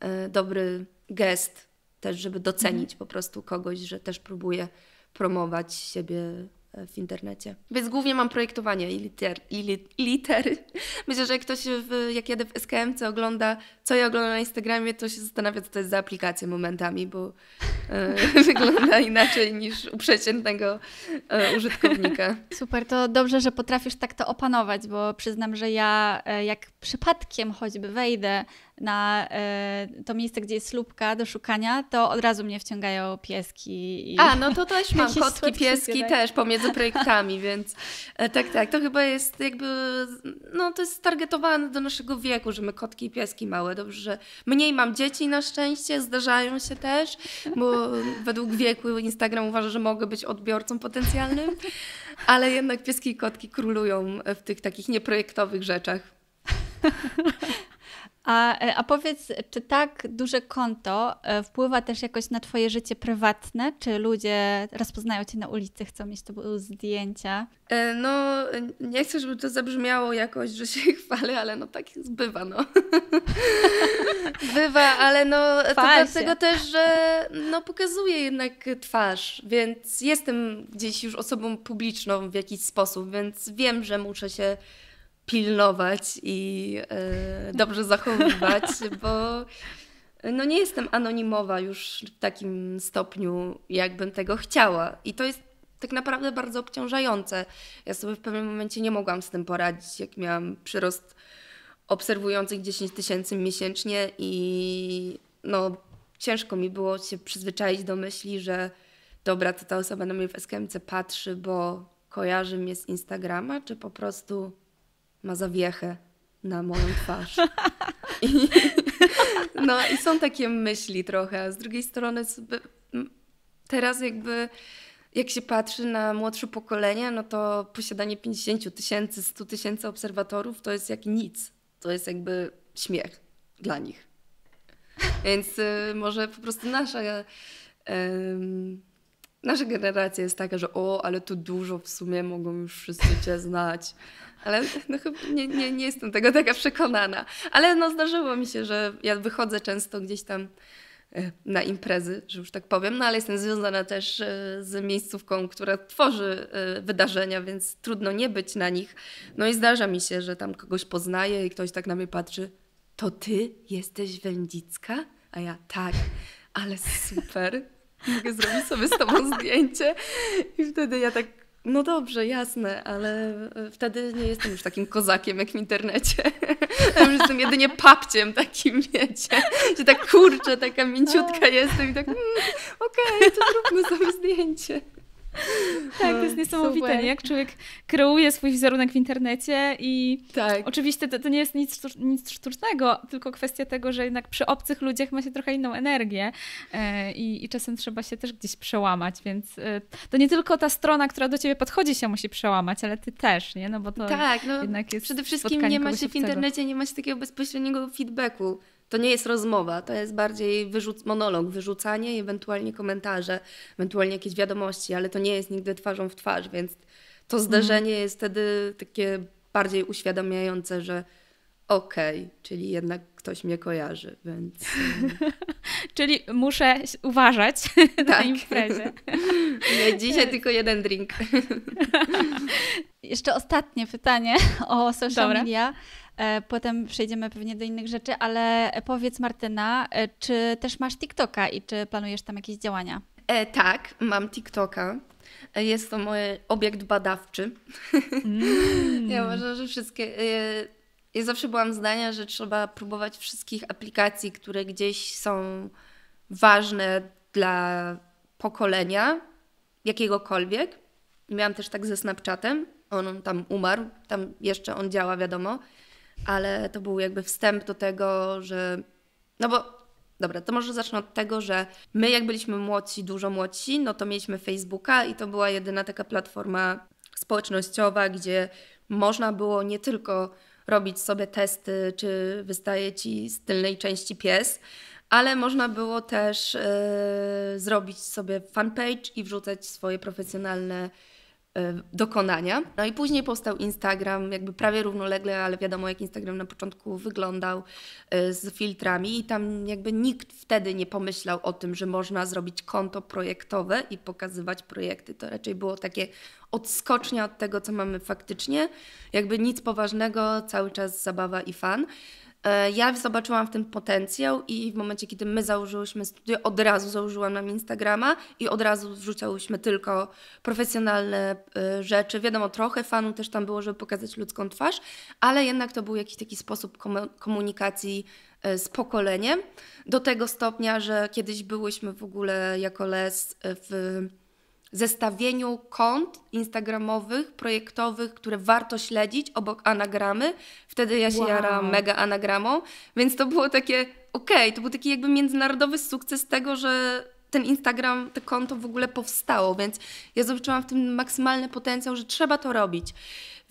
e, dobry gest też, żeby docenić mhm. po prostu kogoś, że też próbuje promować siebie E, w internecie. Więc głównie mam projektowanie i, liter, i li, litery. Myślę, że jak ktoś, w, jak jadę w SKM, ogląda, co ja oglądam na Instagramie, to się zastanawia, co to jest za aplikacja momentami, bo y, wygląda inaczej niż u przeciętnego y, użytkownika. Super, to dobrze, że potrafisz tak to opanować, bo przyznam, że ja jak przypadkiem choćby wejdę na e, to miejsce, gdzie jest słupka do szukania, to od razu mnie wciągają pieski. I A, no to też mam kotki, pieski tak? też pomiędzy projektami, więc e, tak, tak, to chyba jest jakby, no to jest targetowane do naszego wieku, że my kotki i pieski małe, dobrze, że mniej mam dzieci na szczęście, zdarzają się też, bo według wieku Instagram uważa, że mogę być odbiorcą potencjalnym, ale jednak pieski i kotki królują w tych takich nieprojektowych rzeczach. A, e, a powiedz, czy tak duże konto e, wpływa też jakoś na Twoje życie prywatne? Czy ludzie rozpoznają Cię na ulicy, chcą mieć to zdjęcia? E, no, nie chcę, żeby to zabrzmiało jakoś, że się chwalę, ale no tak jest, bywa, no. bywa, ale no to dlatego też, że no pokazuję jednak twarz, więc jestem gdzieś już osobą publiczną w jakiś sposób, więc wiem, że muszę się pilnować i e, dobrze zachowywać, bo no nie jestem anonimowa już w takim stopniu, jakbym tego chciała. I to jest tak naprawdę bardzo obciążające. Ja sobie w pewnym momencie nie mogłam z tym poradzić, jak miałam przyrost obserwujących 10 tysięcy miesięcznie i no ciężko mi było się przyzwyczaić do myśli, że dobra, to ta osoba na mnie w SKMC patrzy, bo kojarzy mnie z Instagrama, czy po prostu ma zawiechę na moją twarz. I, no i są takie myśli trochę. A z drugiej strony teraz jakby jak się patrzy na młodsze pokolenia, no to posiadanie 50 tysięcy, 100 tysięcy obserwatorów to jest jak nic. To jest jakby śmiech dla nich. Więc y, może po prostu nasza, y, nasza generacja jest taka, że o, ale tu dużo w sumie mogą już wszyscy cię znać ale no, chyba nie, nie, nie jestem tego taka przekonana. Ale no, zdarzyło mi się, że ja wychodzę często gdzieś tam e, na imprezy, że już tak powiem, no ale jestem związana też e, z miejscówką, która tworzy e, wydarzenia, więc trudno nie być na nich. No i zdarza mi się, że tam kogoś poznaję i ktoś tak na mnie patrzy, to ty jesteś Wędzicka? A ja tak, ale super, mogę zrobić sobie z tobą zdjęcie. I wtedy ja tak no dobrze, jasne, ale wtedy nie jestem już takim kozakiem jak w internecie. Ja już jestem jedynie papciem takim, wiecie, że tak kurczę, taka mięciutka no. jestem i tak mm, okej, okay, to zróbmy sobie zdjęcie. Tak, to jest niesamowite, nie? jak człowiek kreuje swój wizerunek w internecie i tak. oczywiście to, to, nie jest nic, nic sztucznego, tylko kwestia tego, że jednak przy obcych ludziach ma się trochę inną energię e, i, i czasem trzeba się też gdzieś przełamać, więc e, to nie tylko ta strona, która do ciebie podchodzi się musi przełamać, ale ty też, nie? No bo to tak, no, jednak jest Przede wszystkim nie ma się w internecie, nie ma się takiego bezpośredniego feedbacku to nie jest rozmowa, to jest bardziej wyrzuc monolog, wyrzucanie i ewentualnie komentarze, ewentualnie jakieś wiadomości, ale to nie jest nigdy twarzą w twarz, więc to mhm. zderzenie mhm. jest wtedy takie bardziej uświadamiające, że okej, okay, czyli jednak ktoś mnie kojarzy, więc. czyli muszę uważać tak. na imprezie. Nie, dzisiaj tylko jeden drink. Jeszcze ostatnie pytanie o social Dobra. media. E, potem przejdziemy pewnie do innych rzeczy, ale powiedz Martyna, e, czy też masz TikToka i czy planujesz tam jakieś działania? E, tak, mam TikToka. E, jest to mój obiekt badawczy. Mm. ja uważam, że wszystkie. Ja zawsze byłam zdania, że trzeba próbować wszystkich aplikacji, które gdzieś są ważne dla pokolenia jakiegokolwiek. Miałam też tak ze Snapchatem. On tam umarł, tam jeszcze on działa, wiadomo ale to był jakby wstęp do tego, że. No bo Dobra, to może zacznę od tego, że my jak byliśmy młodsi, dużo młodsi, no to mieliśmy Facebooka i to była jedyna taka platforma społecznościowa, gdzie można było nie tylko robić sobie testy, czy wystaje ci z tylnej części pies, ale można było też yy, zrobić sobie fanpage i wrzucać swoje profesjonalne Y, dokonania. No i później powstał Instagram, jakby prawie równolegle, ale wiadomo jak Instagram na początku wyglądał y, z filtrami i tam jakby nikt wtedy nie pomyślał o tym, że można zrobić konto projektowe i pokazywać projekty. To raczej było takie odskocznia od tego, co mamy faktycznie. Jakby nic poważnego, cały czas zabawa i fan. E, ja zobaczyłam w tym potencjał i w momencie, kiedy my założyłyśmy studio, od razu założyłam nam Instagrama i od razu wrzucałyśmy tylko profesjonalne e, rzeczy. Wiadomo, trochę fanu też tam było, żeby pokazać ludzką twarz, ale jednak to był jakiś taki sposób komunikacji e, z pokoleniem. Do tego stopnia, że kiedyś byłyśmy w ogóle jako les w zestawieniu kont instagramowych, projektowych, które warto śledzić obok anagramy. Wtedy ja się wow. jaram mega anagramą, więc to było takie, okej, okay, to był taki jakby międzynarodowy sukces tego, że ten Instagram, to konto w ogóle powstało, więc ja zobaczyłam w tym maksymalny potencjał, że trzeba to robić.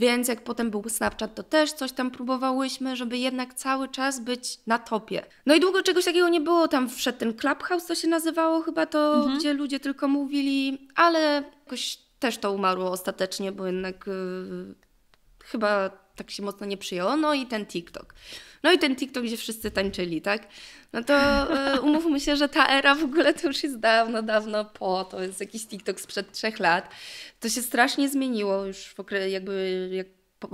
Więc jak potem był Snapchat, to też coś tam próbowałyśmy, żeby jednak cały czas być na topie. No i długo czegoś takiego nie było. Tam wszedł ten Clubhouse, to się nazywało chyba to, mhm. gdzie ludzie tylko mówili, ale jakoś też to umarło ostatecznie, bo jednak yy, chyba tak się mocno nie przyjęło. No i ten TikTok. No i ten TikTok, gdzie wszyscy tańczyli, tak? No to e, umówmy się, że ta era w ogóle to już jest dawno, dawno po. To jest jakiś TikTok sprzed trzech lat. To się strasznie zmieniło już w jakby jak e,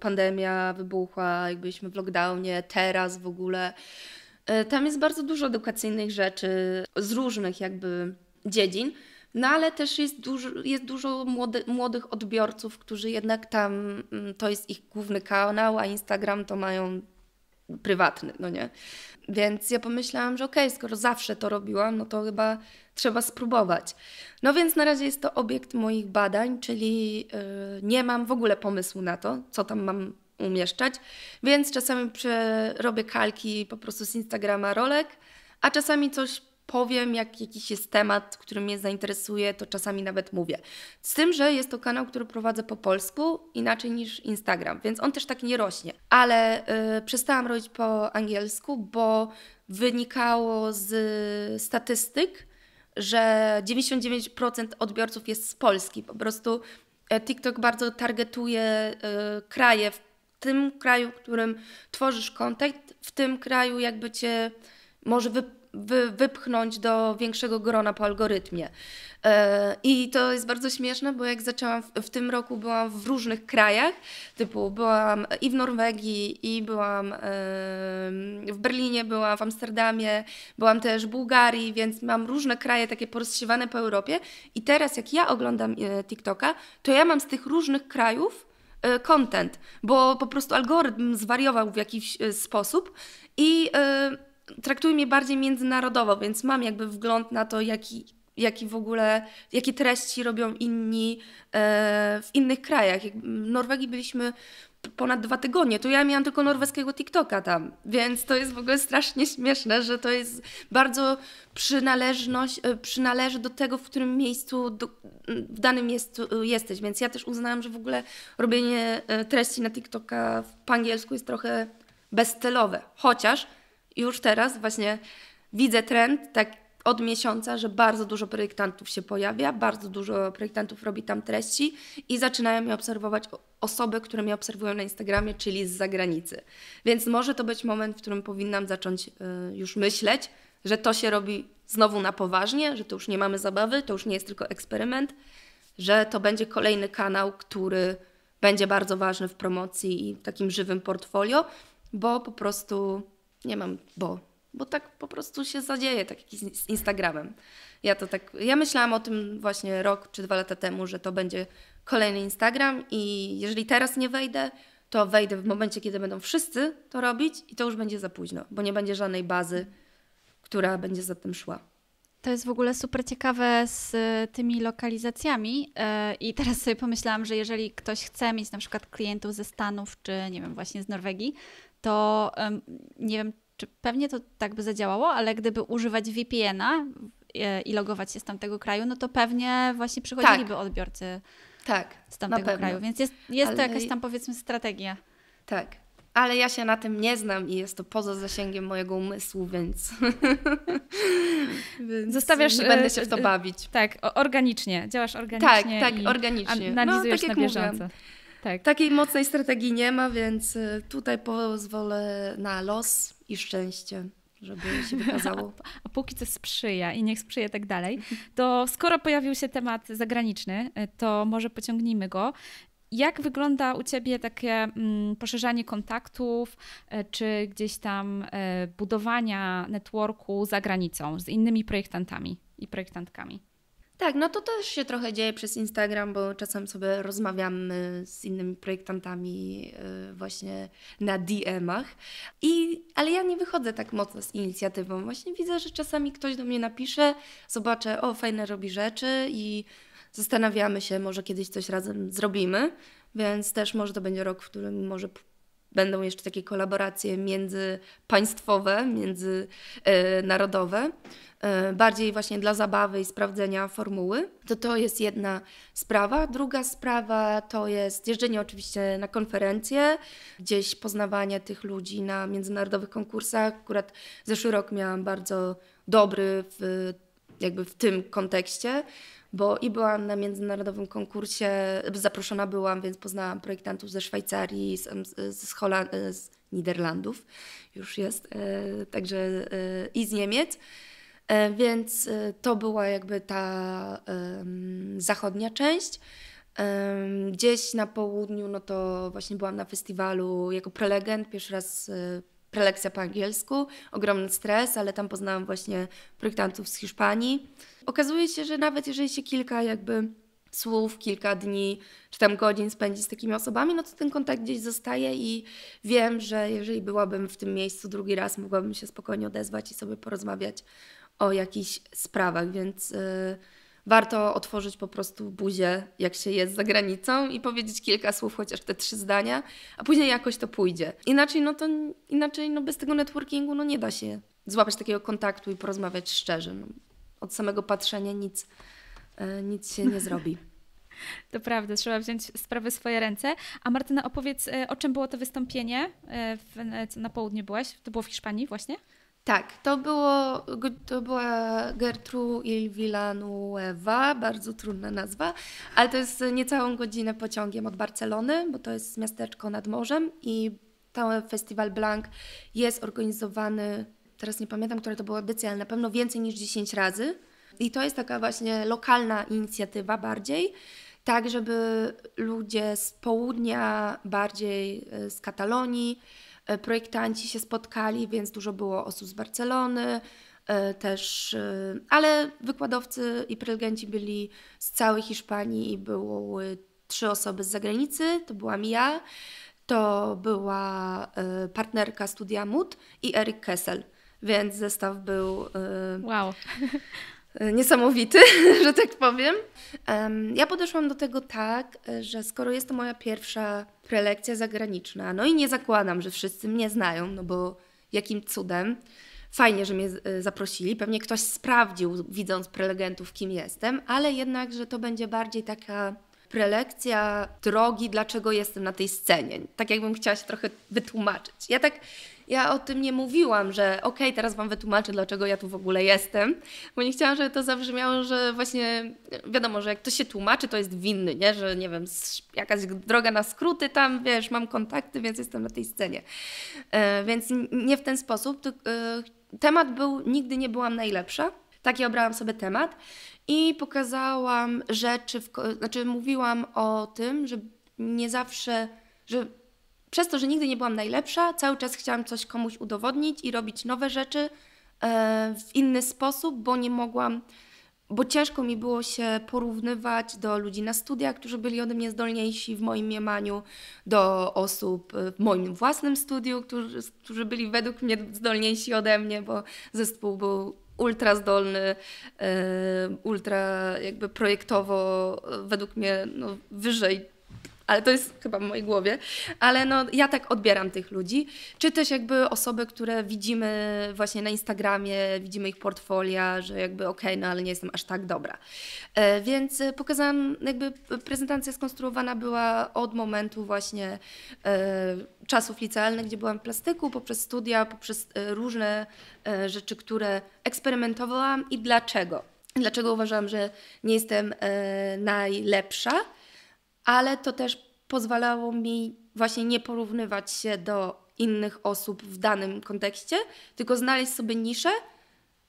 pandemia wybuchła, jakbyśmy w lockdownie, teraz w ogóle. E, tam jest bardzo dużo edukacyjnych rzeczy z różnych jakby dziedzin. No ale też jest dużo, jest dużo młody, młodych odbiorców, którzy jednak tam, mm, to jest ich główny kanał, a Instagram to mają prywatny, no nie? Więc ja pomyślałam, że okej, okay, skoro zawsze to robiłam, no to chyba trzeba spróbować. No więc na razie jest to obiekt moich badań, czyli yy, nie mam w ogóle pomysłu na to, co tam mam umieszczać, więc czasami robię kalki po prostu z Instagrama rolek, a czasami coś powiem, jak jakiś jest temat, który mnie zainteresuje, to czasami nawet mówię. Z tym, że jest to kanał, który prowadzę po polsku, inaczej niż Instagram, więc on też tak nie rośnie. Ale yy, przestałam robić po angielsku, bo wynikało z statystyk, że 99% odbiorców jest z Polski. Po prostu e, TikTok bardzo targetuje yy, kraje, w tym kraju, w którym tworzysz kontakt, w tym kraju jakby cię może wy wy, wypchnąć do większego grona po algorytmie. E, I to jest bardzo śmieszne, bo jak zaczęłam, w, w tym roku byłam w różnych krajach, typu byłam i w Norwegii, i byłam w Berlinie, byłam w Amsterdamie, byłam też w Bułgarii, więc mam różne kraje takie porozsiewane po Europie. I teraz jak ja oglądam e, TikToka, to ja mam z tych różnych krajów e, content, bo po prostu algorytm zwariował w jakiś sposób i traktuje mnie bardziej międzynarodowo, więc mam jakby wgląd na to, jaki, jaki w ogóle, jakie treści robią inni e, w innych krajach. W Norwegii byliśmy ponad dwa tygodnie, to ja miałam tylko norweskiego TikToka tam, więc to jest w ogóle strasznie śmieszne, że to jest bardzo przynależność, e, przynależy do tego, w którym miejscu do, w danym miejscu jesteś, więc ja też uznałam, że w ogóle robienie e, treści na TikToka po angielsku jest trochę bezcelowe, chociaż już teraz właśnie widzę trend tak od miesiąca, że bardzo dużo projektantów się pojawia, bardzo dużo projektantów robi tam treści i zaczynają mnie obserwować osoby, które mnie obserwują na Instagramie, czyli z zagranicy. Więc może to być moment, w którym powinnam zacząć y, już myśleć, że to się robi znowu na poważnie, że to już nie mamy zabawy, to już nie jest tylko eksperyment, że to będzie kolejny kanał, który będzie bardzo ważny w promocji i takim żywym portfolio, bo po prostu nie mam bo, bo tak po prostu się zadzieje, tak jak z Instagramem. Ja to tak, ja myślałam o tym właśnie rok czy dwa lata temu, że to będzie kolejny Instagram i jeżeli teraz nie wejdę, to wejdę w momencie, kiedy będą wszyscy to robić i to już będzie za późno, bo nie będzie żadnej bazy, która będzie za tym szła. To jest w ogóle super ciekawe z y, tymi lokalizacjami y, i teraz sobie pomyślałam, że jeżeli ktoś chce mieć na przykład klientów ze Stanów czy nie wiem, właśnie z Norwegii, to nie wiem, czy pewnie to tak by zadziałało, ale gdyby używać VPN-a e, i logować się z tamtego kraju, no to pewnie właśnie przychodziliby tak. odbiorcy tak, z tamtego kraju. Więc jest, jest ale... to jakaś tam powiedzmy strategia. Tak, ale ja się na tym nie znam i jest to poza zasięgiem mojego umysłu, więc. więc Zostawiasz, e, będę się w to e, bawić. Tak, organicznie, działasz organicznie. Tak, tak, organicznie. Analizujesz no, tak na bieżąco. Mówiłam. Tak. Takiej mocnej strategii nie ma, więc y, tutaj pozwolę na los i szczęście żeby się wykazało. A, a, póki co sprzyja i niech sprzyja tak dalej, to skoro pojawił się temat zagraniczny, y, to może pociągnijmy go. Jak wygląda u Ciebie takie mm, poszerzanie kontaktów, y, czy gdzieś tam budowania networku za granicą z innymi projektantami i projektantkami? Tak, no to też się trochę dzieje przez Instagram, bo czasem sobie rozmawiamy z innymi projektantami y, właśnie na DM-ach. I, ale ja nie wychodzę tak mocno z inicjatywą. Właśnie widzę, że czasami ktoś do mnie napisze, zobaczę, o fajne robi rzeczy i zastanawiamy się, może kiedyś coś razem zrobimy. Więc też może to będzie rok, w którym może będą jeszcze takie kolaboracje międzypaństwowe, międzynarodowe, e, bardziej właśnie dla zabawy i sprawdzenia formuły. To to jest jedna sprawa. Druga sprawa to jest jeżdżenie oczywiście na konferencje, gdzieś poznawanie tych ludzi na międzynarodowych konkursach. Akurat zeszły rok miałam bardzo dobry w, jakby w tym kontekście bo i byłam na międzynarodowym konkursie, zaproszona byłam, więc poznałam projektantów ze Szwajcarii, z, z, Holand e, z Niderlandów, już jest, e, także e, i z Niemiec. Więc to była jakby ta zachodnia część. Gdzieś na południu, no to właśnie byłam na festiwalu jako prelegent, pierwszy raz prelekcja po angielsku, ogromny stres, ale tam poznałam właśnie projektantów z Hiszpanii. Okazuje się, że nawet jeżeli się kilka jakby słów, kilka dni czy tam godzin spędzi z takimi osobami, no to ten kontakt gdzieś zostaje i wiem, że jeżeli byłabym w tym miejscu drugi raz, mogłabym się spokojnie odezwać i sobie porozmawiać o jakichś sprawach, więc... Yy, warto otworzyć po prostu buzię, jak się jest za granicą i powiedzieć kilka słów, chociaż te trzy zdania, a później jakoś to pójdzie. Inaczej, no to inaczej, no bez tego networkingu, no nie da się złapać takiego kontaktu i porozmawiać szczerze. No, od samego patrzenia nic, e, nic się nie zrobi. To prawda, trzeba wziąć sprawy w swoje ręce. A Martyna, opowiedz, e, o czym było to wystąpienie? E, w, na południu byłaś? To było w Hiszpanii właśnie? Tak, to, było, to była Gertru Il Villanueva, bardzo trudna nazwa, ale to jest niecałą godzinę pociągiem od Barcelony, bo to jest miasteczko nad morzem i ten festiwal Blanc jest organizowany, teraz nie pamiętam, która to była edycja, ale na pewno więcej niż 10 razy. I to jest taka właśnie lokalna inicjatywa bardziej, tak żeby ludzie z południa, bardziej e, z Katalonii, E, projektanci się spotkali, więc dużo było osób z Barcelony, e, też, e, ale wykładowcy i prelegenci byli z całej Hiszpanii i były trzy osoby z zagranicy, to byłam ja, to była partnerka studia MUT i Eric Kessel, więc zestaw był wow. niesamowity, że tak powiem. Ja podeszłam do tego tak, że skoro jest to moja pierwsza prelekcja zagraniczna. No i nie zakładam, że wszyscy mnie znają, no bo jakim cudem. Fajnie, że mnie y, zaprosili. Pewnie ktoś sprawdził, widząc prelegentów, kim jestem, ale jednak, że to będzie bardziej taka prelekcja drogi, dlaczego jestem na tej scenie. Tak jakbym chciała się trochę wytłumaczyć. Ja tak ja o tym nie mówiłam, że okej, okay, teraz Wam wytłumaczę, dlaczego ja tu w ogóle jestem, bo nie chciałam, żeby to zabrzmiało, że właśnie, wiadomo, że jak ktoś się tłumaczy, to jest winny, nie? Że nie wiem, jakaś droga na skróty tam, wiesz, mam kontakty, więc jestem na tej scenie. E, więc nie w ten sposób. To, e, temat był, nigdy nie byłam najlepsza. Taki obrałam sobie temat i pokazałam rzeczy, w, znaczy mówiłam o tym, że nie zawsze, że przez to, że nigdy nie byłam najlepsza, cały czas chciałam coś komuś udowodnić i robić nowe rzeczy e, w inny sposób, bo nie mogłam, bo ciężko mi było się porównywać do ludzi na studiach, którzy byli ode mnie zdolniejsi w moim mniemaniu, do osób e, w moim własnym studiu, którzy, którzy byli według mnie zdolniejsi ode mnie, bo zespół był ultra zdolny, e, ultra jakby projektowo według mnie no, wyżej ale to jest chyba w mojej głowie, ale no, ja tak odbieram tych ludzi, czy też jakby osoby, które widzimy właśnie na Instagramie, widzimy ich portfolia, że jakby okej, okay, no ale nie jestem aż tak dobra. E, więc pokazałam, jakby prezentacja skonstruowana była od momentu właśnie e, czasów licealnych, gdzie byłam w plastyku, poprzez studia, poprzez e, różne rzeczy, które eksperymentowałam i dlaczego. Dlaczego uważam, że nie jestem najlepsza? ale to też pozwalało mi właśnie nie porównywać się do innych osób w danym kontekście, tylko znaleźć sobie niszę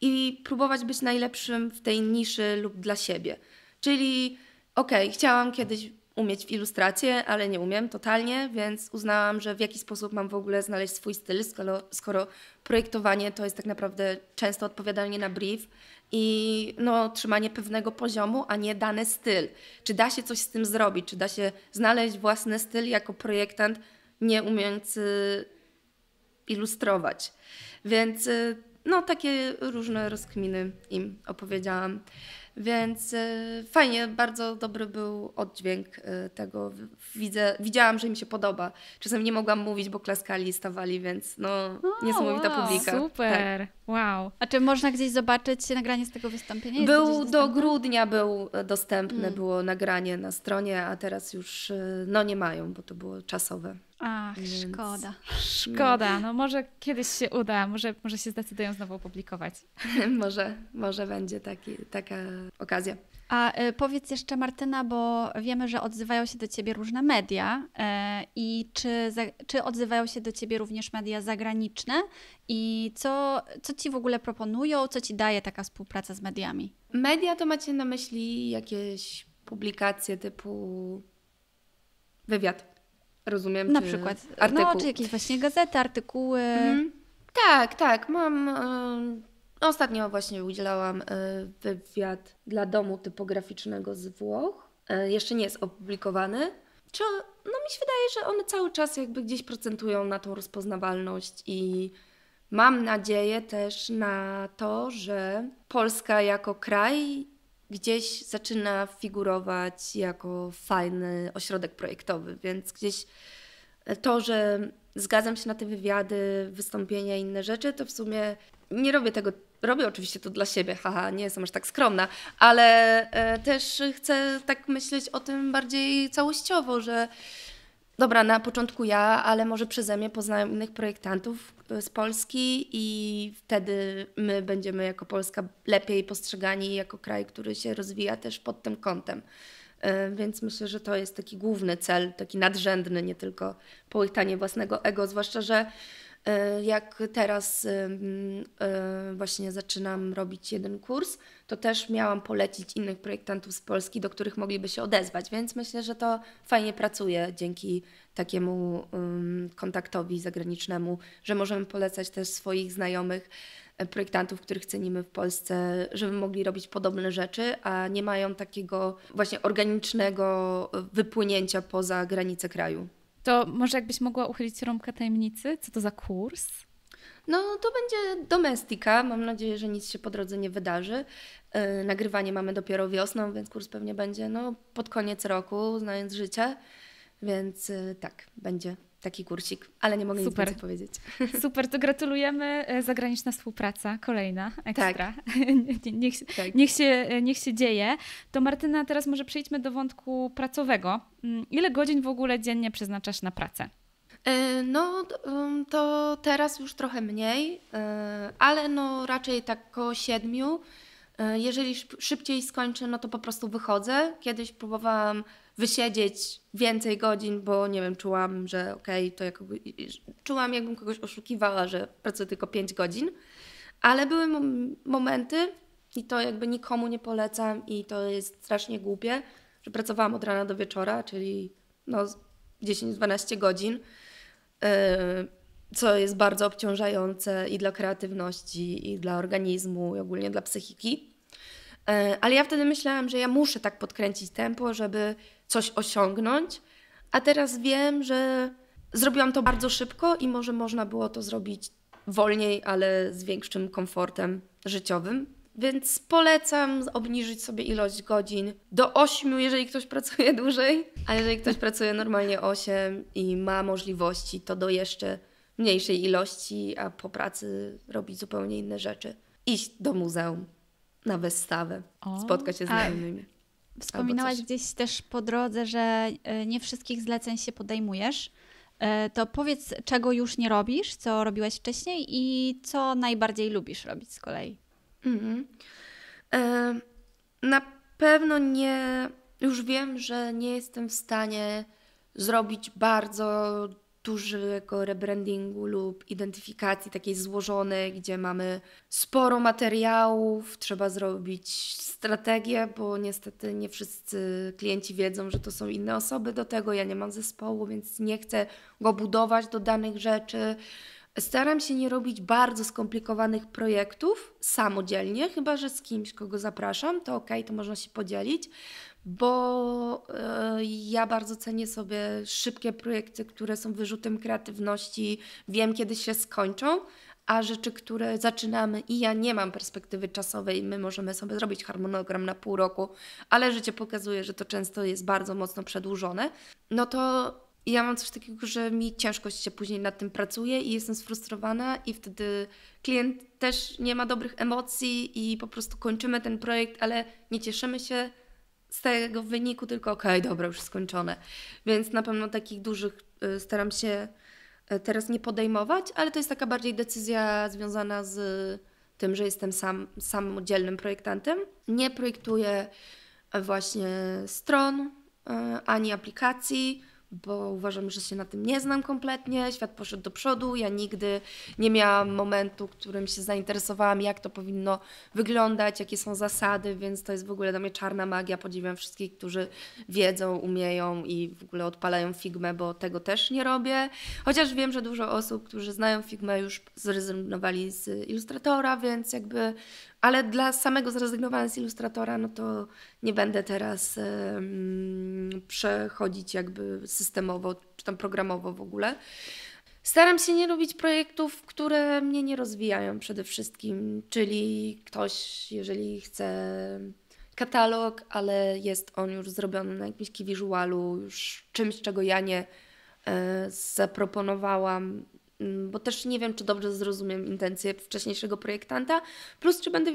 i próbować być najlepszym w tej niszy lub dla siebie. Czyli okej, okay, chciałam kiedyś umieć w ilustrację, ale nie umiem totalnie, więc uznałam, że w jaki sposób mam w ogóle znaleźć swój styl, skoro, skoro projektowanie to jest tak naprawdę często odpowiadanie na brief i no, trzymanie pewnego poziomu, a nie dany styl. Czy da się coś z tym zrobić? Czy da się znaleźć własny styl jako projektant, nie umiejący ilustrować? Więc y, no, takie różne rozkminy im opowiedziałam. Więc y, fajnie, bardzo dobry był oddźwięk y, tego. Widzę, widziałam, że im się podoba. Czasem nie mogłam mówić, bo klaskali i stawali, więc no, o, niesamowita wow, publika. Tak. Super. Tak. Wow. A czy można gdzieś zobaczyć nagranie z tego wystąpienia? Jest był do grudnia był e, dostępne, mm. było nagranie na stronie, a teraz już e, no nie mają, bo to było czasowe. Ach, Więc... szkoda. Szkoda. No, no może kiedyś się uda, może, może się zdecydują znowu opublikować. może, może będzie taki, taka okazja. A e, powiedz jeszcze, Martyna, bo wiemy, że odzywają się do ciebie różne media. E, I czy, czy odzywają się do ciebie również media zagraniczne? I co, co ci w ogóle proponują? Co ci daje taka współpraca z mediami? Media to macie na myśli jakieś publikacje typu wywiad. Rozumiem. Na przykład. No, artykuł. No, czy jakieś właśnie gazety, artykuły. Mhm. Tak, tak. Mam. No, ostatnio właśnie udzielałam e, wywiad dla domu typograficznego z Włoch. E, jeszcze nie jest opublikowany. Czy, no mi się wydaje, że one cały czas jakby gdzieś procentują na tą rozpoznawalność i mam nadzieję też na to, że Polska jako kraj gdzieś zaczyna figurować jako fajny ośrodek projektowy, więc gdzieś e, to, że zgadzam się na te wywiady, wystąpienia i inne rzeczy, to w sumie nie robię tego Robię oczywiście to dla siebie, haha, nie jestem aż tak skromna, ale e, też chcę tak myśleć o tym bardziej całościowo, że dobra, na początku ja, ale może przeze mnie poznają innych projektantów e, z Polski i wtedy my będziemy jako Polska lepiej postrzegani jako kraj, który się rozwija też pod tym kątem. E, więc myślę, że to jest taki główny cel, taki nadrzędny, nie tylko połychtanie własnego ego, zwłaszcza, że E, jak teraz y, y, właśnie zaczynam robić jeden kurs, to też miałam polecić innych projektantów z Polski, do których mogliby się odezwać, więc myślę, że to fajnie pracuje dzięki takiemu kontaktowi zagranicznemu, że możemy polecać też swoich znajomych e, projektantów, których cenimy w Polsce, żeby mogli robić podobne rzeczy, a nie mają takiego właśnie organicznego e, wypłynięcia poza granice kraju. To może jakbyś mogła uchylić rąbkę tajemnicy? Co to za kurs? No, to będzie domestika. Mam nadzieję, że nic się po drodze nie wydarzy. Yy, nagrywanie mamy dopiero wiosną, więc kurs pewnie będzie no, pod koniec roku, znając życie. Więc yy, tak, będzie taki kurcik, ale nie mogę Super. nic więcej powiedzieć. Super, to gratulujemy. E, zagraniczna współpraca, kolejna, ekstra. Tak. niech, tak. niech, się, e, niech się dzieje. To Martyna, teraz może przejdźmy do wątku pracowego. Mm, ile godzin w ogóle dziennie przeznaczasz na pracę? E, no, um, to teraz już trochę mniej, ale no raczej tak koło siedmiu. Jeżeli szybciej skończę, no to po prostu wychodzę. Kiedyś próbowałam wysiedzieć więcej godzin, bo nie wiem, czułam, że okej, okay, to jakby, czułam jakbym kogoś oszukiwała, że pracuję tylko 5 godzin, ale były momenty i to jakby nikomu nie polecam i to jest strasznie głupie, że pracowałam od rana do wieczora, czyli no 10-12 godzin, yy, co jest bardzo obciążające i dla kreatywności, i dla organizmu, i ogólnie dla psychiki. E, ale ja wtedy myślałam, że ja muszę tak podkręcić tempo, żeby coś osiągnąć, a teraz wiem, że zrobiłam to bardzo szybko i może można było to zrobić wolniej, ale z większym komfortem życiowym. Więc polecam obniżyć sobie ilość godzin do 8, jeżeli ktoś pracuje dłużej, a jeżeli ktoś pracuje normalnie 8 i ma możliwości, to do jeszcze mniejszej ilości, a po pracy robić zupełnie inne rzeczy. Iść do muzeum na wystawę, o. spotkać się z znajomymi. Wspominałaś gdzieś też po drodze, że e, nie wszystkich zleceń się podejmujesz. E, to powiedz, czego już nie robisz, co robiłaś wcześniej i co najbardziej lubisz robić z kolei. Mhm. E, na pewno nie, już wiem, że nie jestem w stanie zrobić bardzo dużego rebrandingu lub identyfikacji takiej złożonej, gdzie mamy sporo materiałów, trzeba zrobić strategię, bo niestety nie wszyscy klienci wiedzą, że to są inne osoby do tego. Ja nie mam zespołu, więc nie chcę go budować do danych rzeczy. Staram się nie robić bardzo skomplikowanych projektów samodzielnie, chyba że z kimś, kogo zapraszam, to ok, to można się podzielić bo e, ja bardzo cenię sobie szybkie projekty, które są wyrzutem kreatywności, wiem kiedy się skończą, a rzeczy, które zaczynamy i ja nie mam perspektywy czasowej, my możemy sobie zrobić harmonogram na pół roku, ale życie pokazuje, że to często jest bardzo mocno przedłużone, no to ja mam coś takiego, że mi ciężko się później nad tym pracuje i jestem sfrustrowana i wtedy klient też nie ma dobrych emocji i po prostu kończymy ten projekt, ale nie cieszymy się, z tego wyniku tylko okej, okay, dobra, już skończone. Więc na pewno takich dużych y, staram się y, teraz nie podejmować, ale to jest taka bardziej decyzja związana z y, tym, że jestem sam, samodzielnym projektantem. Nie projektuję właśnie stron ani aplikacji, bo uważam, że się na tym nie znam kompletnie. Świat poszedł do przodu. Ja nigdy nie miałam momentu, którym się zainteresowałam, jak to powinno wyglądać, jakie są zasady, więc to jest w ogóle dla mnie czarna magia. Podziwiam wszystkich, którzy wiedzą, umieją i w ogóle odpalają figmę, bo tego też nie robię. Chociaż wiem, że dużo osób, którzy znają figmę, już zrezygnowali z ilustratora, więc jakby ale dla samego zrezygnowania z ilustratora, no to nie będę teraz przechodzić jakby systemowo, czy tam programowo w ogóle. Staram się nie robić projektów, które mnie nie rozwijają przede wszystkim, czyli ktoś, jeżeli chce katalog, ale jest on już zrobiony na jakimś wizualu, już czymś, czego ja nie e, zaproponowałam, Mm, bo też nie wiem, czy dobrze zrozumiem intencje wcześniejszego projektanta, plus czy będę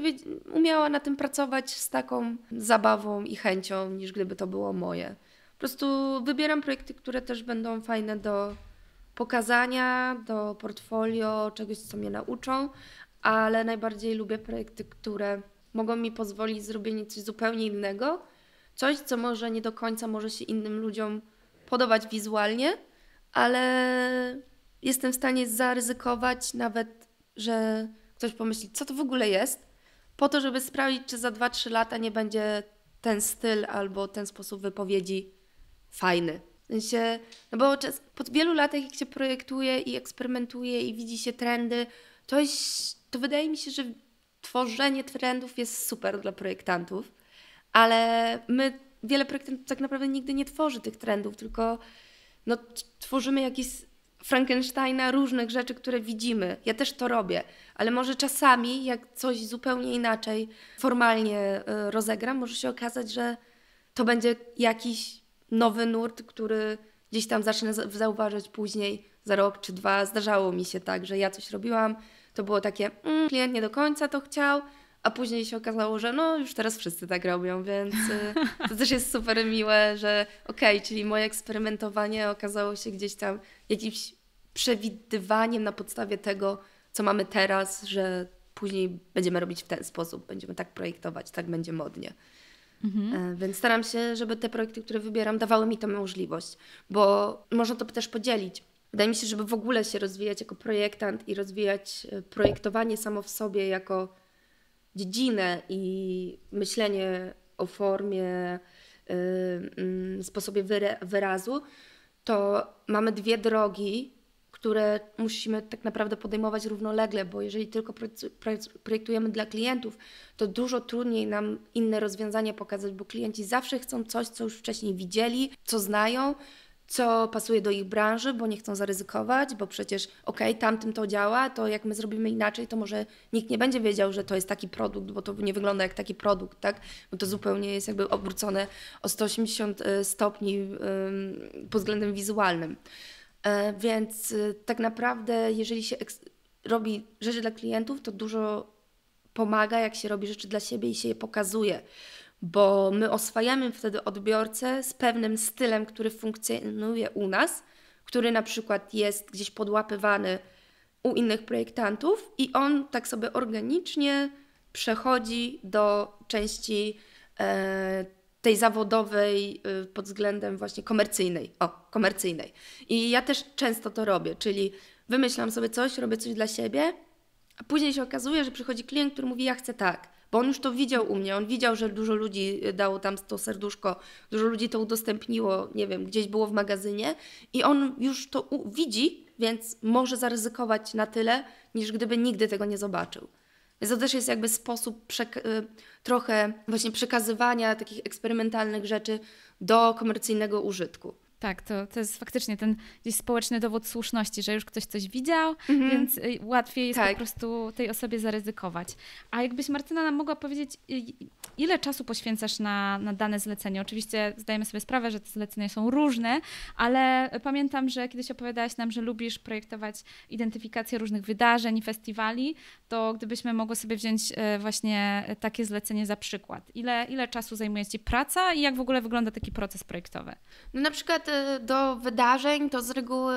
umiała na tym pracować z taką zabawą i chęcią, niż gdyby to było moje. Po prostu wybieram projekty, które też będą fajne do pokazania, do portfolio, czegoś, co mnie nauczą, ale najbardziej lubię projekty, które mogą mi pozwolić zrobienie coś zupełnie innego, coś, co może nie do końca może się innym ludziom podobać wizualnie, ale jestem w stanie zaryzykować nawet, że ktoś pomyśli, co to w ogóle jest, po to, żeby sprawdzić, czy za 2-3 lata nie będzie ten styl albo ten sposób wypowiedzi fajny. W sensie, no bo czas, po wielu latach, jak się projektuje i eksperymentuje i widzi się trendy, to, jest, to wydaje mi się, że tworzenie trendów jest super dla projektantów, ale my, wiele projektantów tak naprawdę nigdy nie tworzy tych trendów, tylko no, tworzymy jakiś Frankensteina różnych rzeczy, które widzimy. Ja też to robię, ale może czasami, jak coś zupełnie inaczej formalnie e, rozegram, może się okazać, że to będzie jakiś nowy nurt, który gdzieś tam zacznę zauważyć później, za rok czy dwa. Zdarzało mi się tak, że ja coś robiłam, to było takie, mm, klient nie do końca to chciał, a później się okazało, że no już teraz wszyscy tak robią, więc y, to też jest super miłe, że okej, okay, czyli moje eksperymentowanie okazało się gdzieś tam jakimś przewidywaniem na podstawie tego, co mamy teraz, że później będziemy robić w ten sposób, będziemy tak projektować, tak będzie modnie. Mhm. E, więc staram się, żeby te projekty, które wybieram, dawały mi tę możliwość, bo można to też podzielić. Wydaje mi się, żeby w ogóle się rozwijać jako projektant i rozwijać e, projektowanie samo w sobie jako dziedzinę i myślenie o formie, y, mm, sposobie wyrazu, to mamy dwie drogi, które musimy tak naprawdę podejmować równolegle, bo jeżeli tylko projektujemy dla klientów, to dużo trudniej nam inne rozwiązania pokazać, bo klienci zawsze chcą coś, co już wcześniej widzieli, co znają, co pasuje do ich branży, bo nie chcą zaryzykować, bo przecież okej, okay, tamtym to działa, to jak my zrobimy inaczej, to może nikt nie będzie wiedział, że to jest taki produkt, bo to nie wygląda jak taki produkt, tak? Bo to zupełnie jest jakby obrócone o 180 e, stopni pod względem wizualnym. E, więc e, tak naprawdę, jeżeli się robi rzeczy dla klientów, to dużo pomaga, jak się robi rzeczy dla siebie i się je pokazuje bo my oswajamy wtedy odbiorcę z pewnym stylem, który funkcjonuje u nas, który na przykład jest gdzieś podłapywany u innych projektantów i on tak sobie organicznie przechodzi do części e, tej zawodowej e, pod względem właśnie komercyjnej. O, komercyjnej. I ja też często to robię, czyli wymyślam sobie coś, robię coś dla siebie, a później się okazuje, że przychodzi klient, który mówi: Ja chcę tak bo on już to widział u mnie, on widział, że dużo ludzi y, dało tam to serduszko, dużo ludzi to udostępniło, nie wiem, gdzieś było w magazynie i on już to widzi, więc może zaryzykować na tyle, niż gdyby nigdy tego nie zobaczył. Więc to też jest jakby sposób y, trochę właśnie przekazywania takich eksperymentalnych rzeczy do komercyjnego użytku. Tak, to, to jest faktycznie ten gdzieś społeczny dowód słuszności, że już ktoś coś widział, mhm. więc y, łatwiej jest tak. po prostu tej osobie zaryzykować. A jakbyś Martyna nam mogła powiedzieć, ile czasu poświęcasz na, na dane zlecenie? Oczywiście zdajemy sobie sprawę, że te zlecenia są różne, ale pamiętam, że kiedyś opowiadałaś nam, że lubisz projektować identyfikację różnych wydarzeń, festiwali, to gdybyśmy mogły sobie wziąć y, właśnie y, takie zlecenie za przykład. Ile, ile czasu zajmuje Ci praca i jak w ogóle wygląda taki proces projektowy? No na przykład Y, do wydarzeń, to z reguły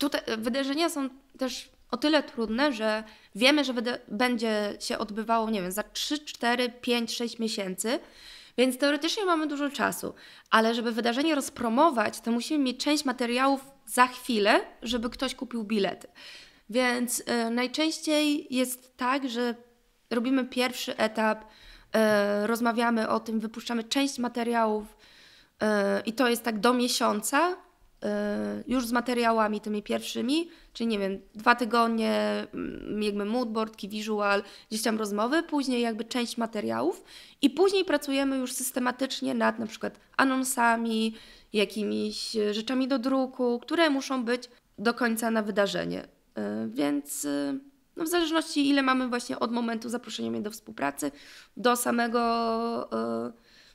tutaj wydarzenia są też o tyle trudne, że wiemy, że będzie się odbywało, nie wiem, za 3, 4, 5, 6 miesięcy. Więc teoretycznie mamy dużo czasu, ale żeby wydarzenie rozpromować, to musimy mieć część materiałów za chwilę, żeby ktoś kupił bilety. Więc y, najczęściej jest tak, że robimy pierwszy etap, y, rozmawiamy o tym, wypuszczamy część materiałów i to jest tak do miesiąca, y, już z materiałami tymi pierwszymi, czyli nie wiem, dwa tygodnie, mm, jakby moodboardki key visual, gdzieś tam rozmowy, później jakby część materiałów i później pracujemy już systematycznie nad na przykład anonsami, jakimiś e, rzeczami do druku, które muszą być do końca na wydarzenie. E, więc e, no w zależności ile mamy właśnie od momentu zaproszenia mnie do współpracy do samego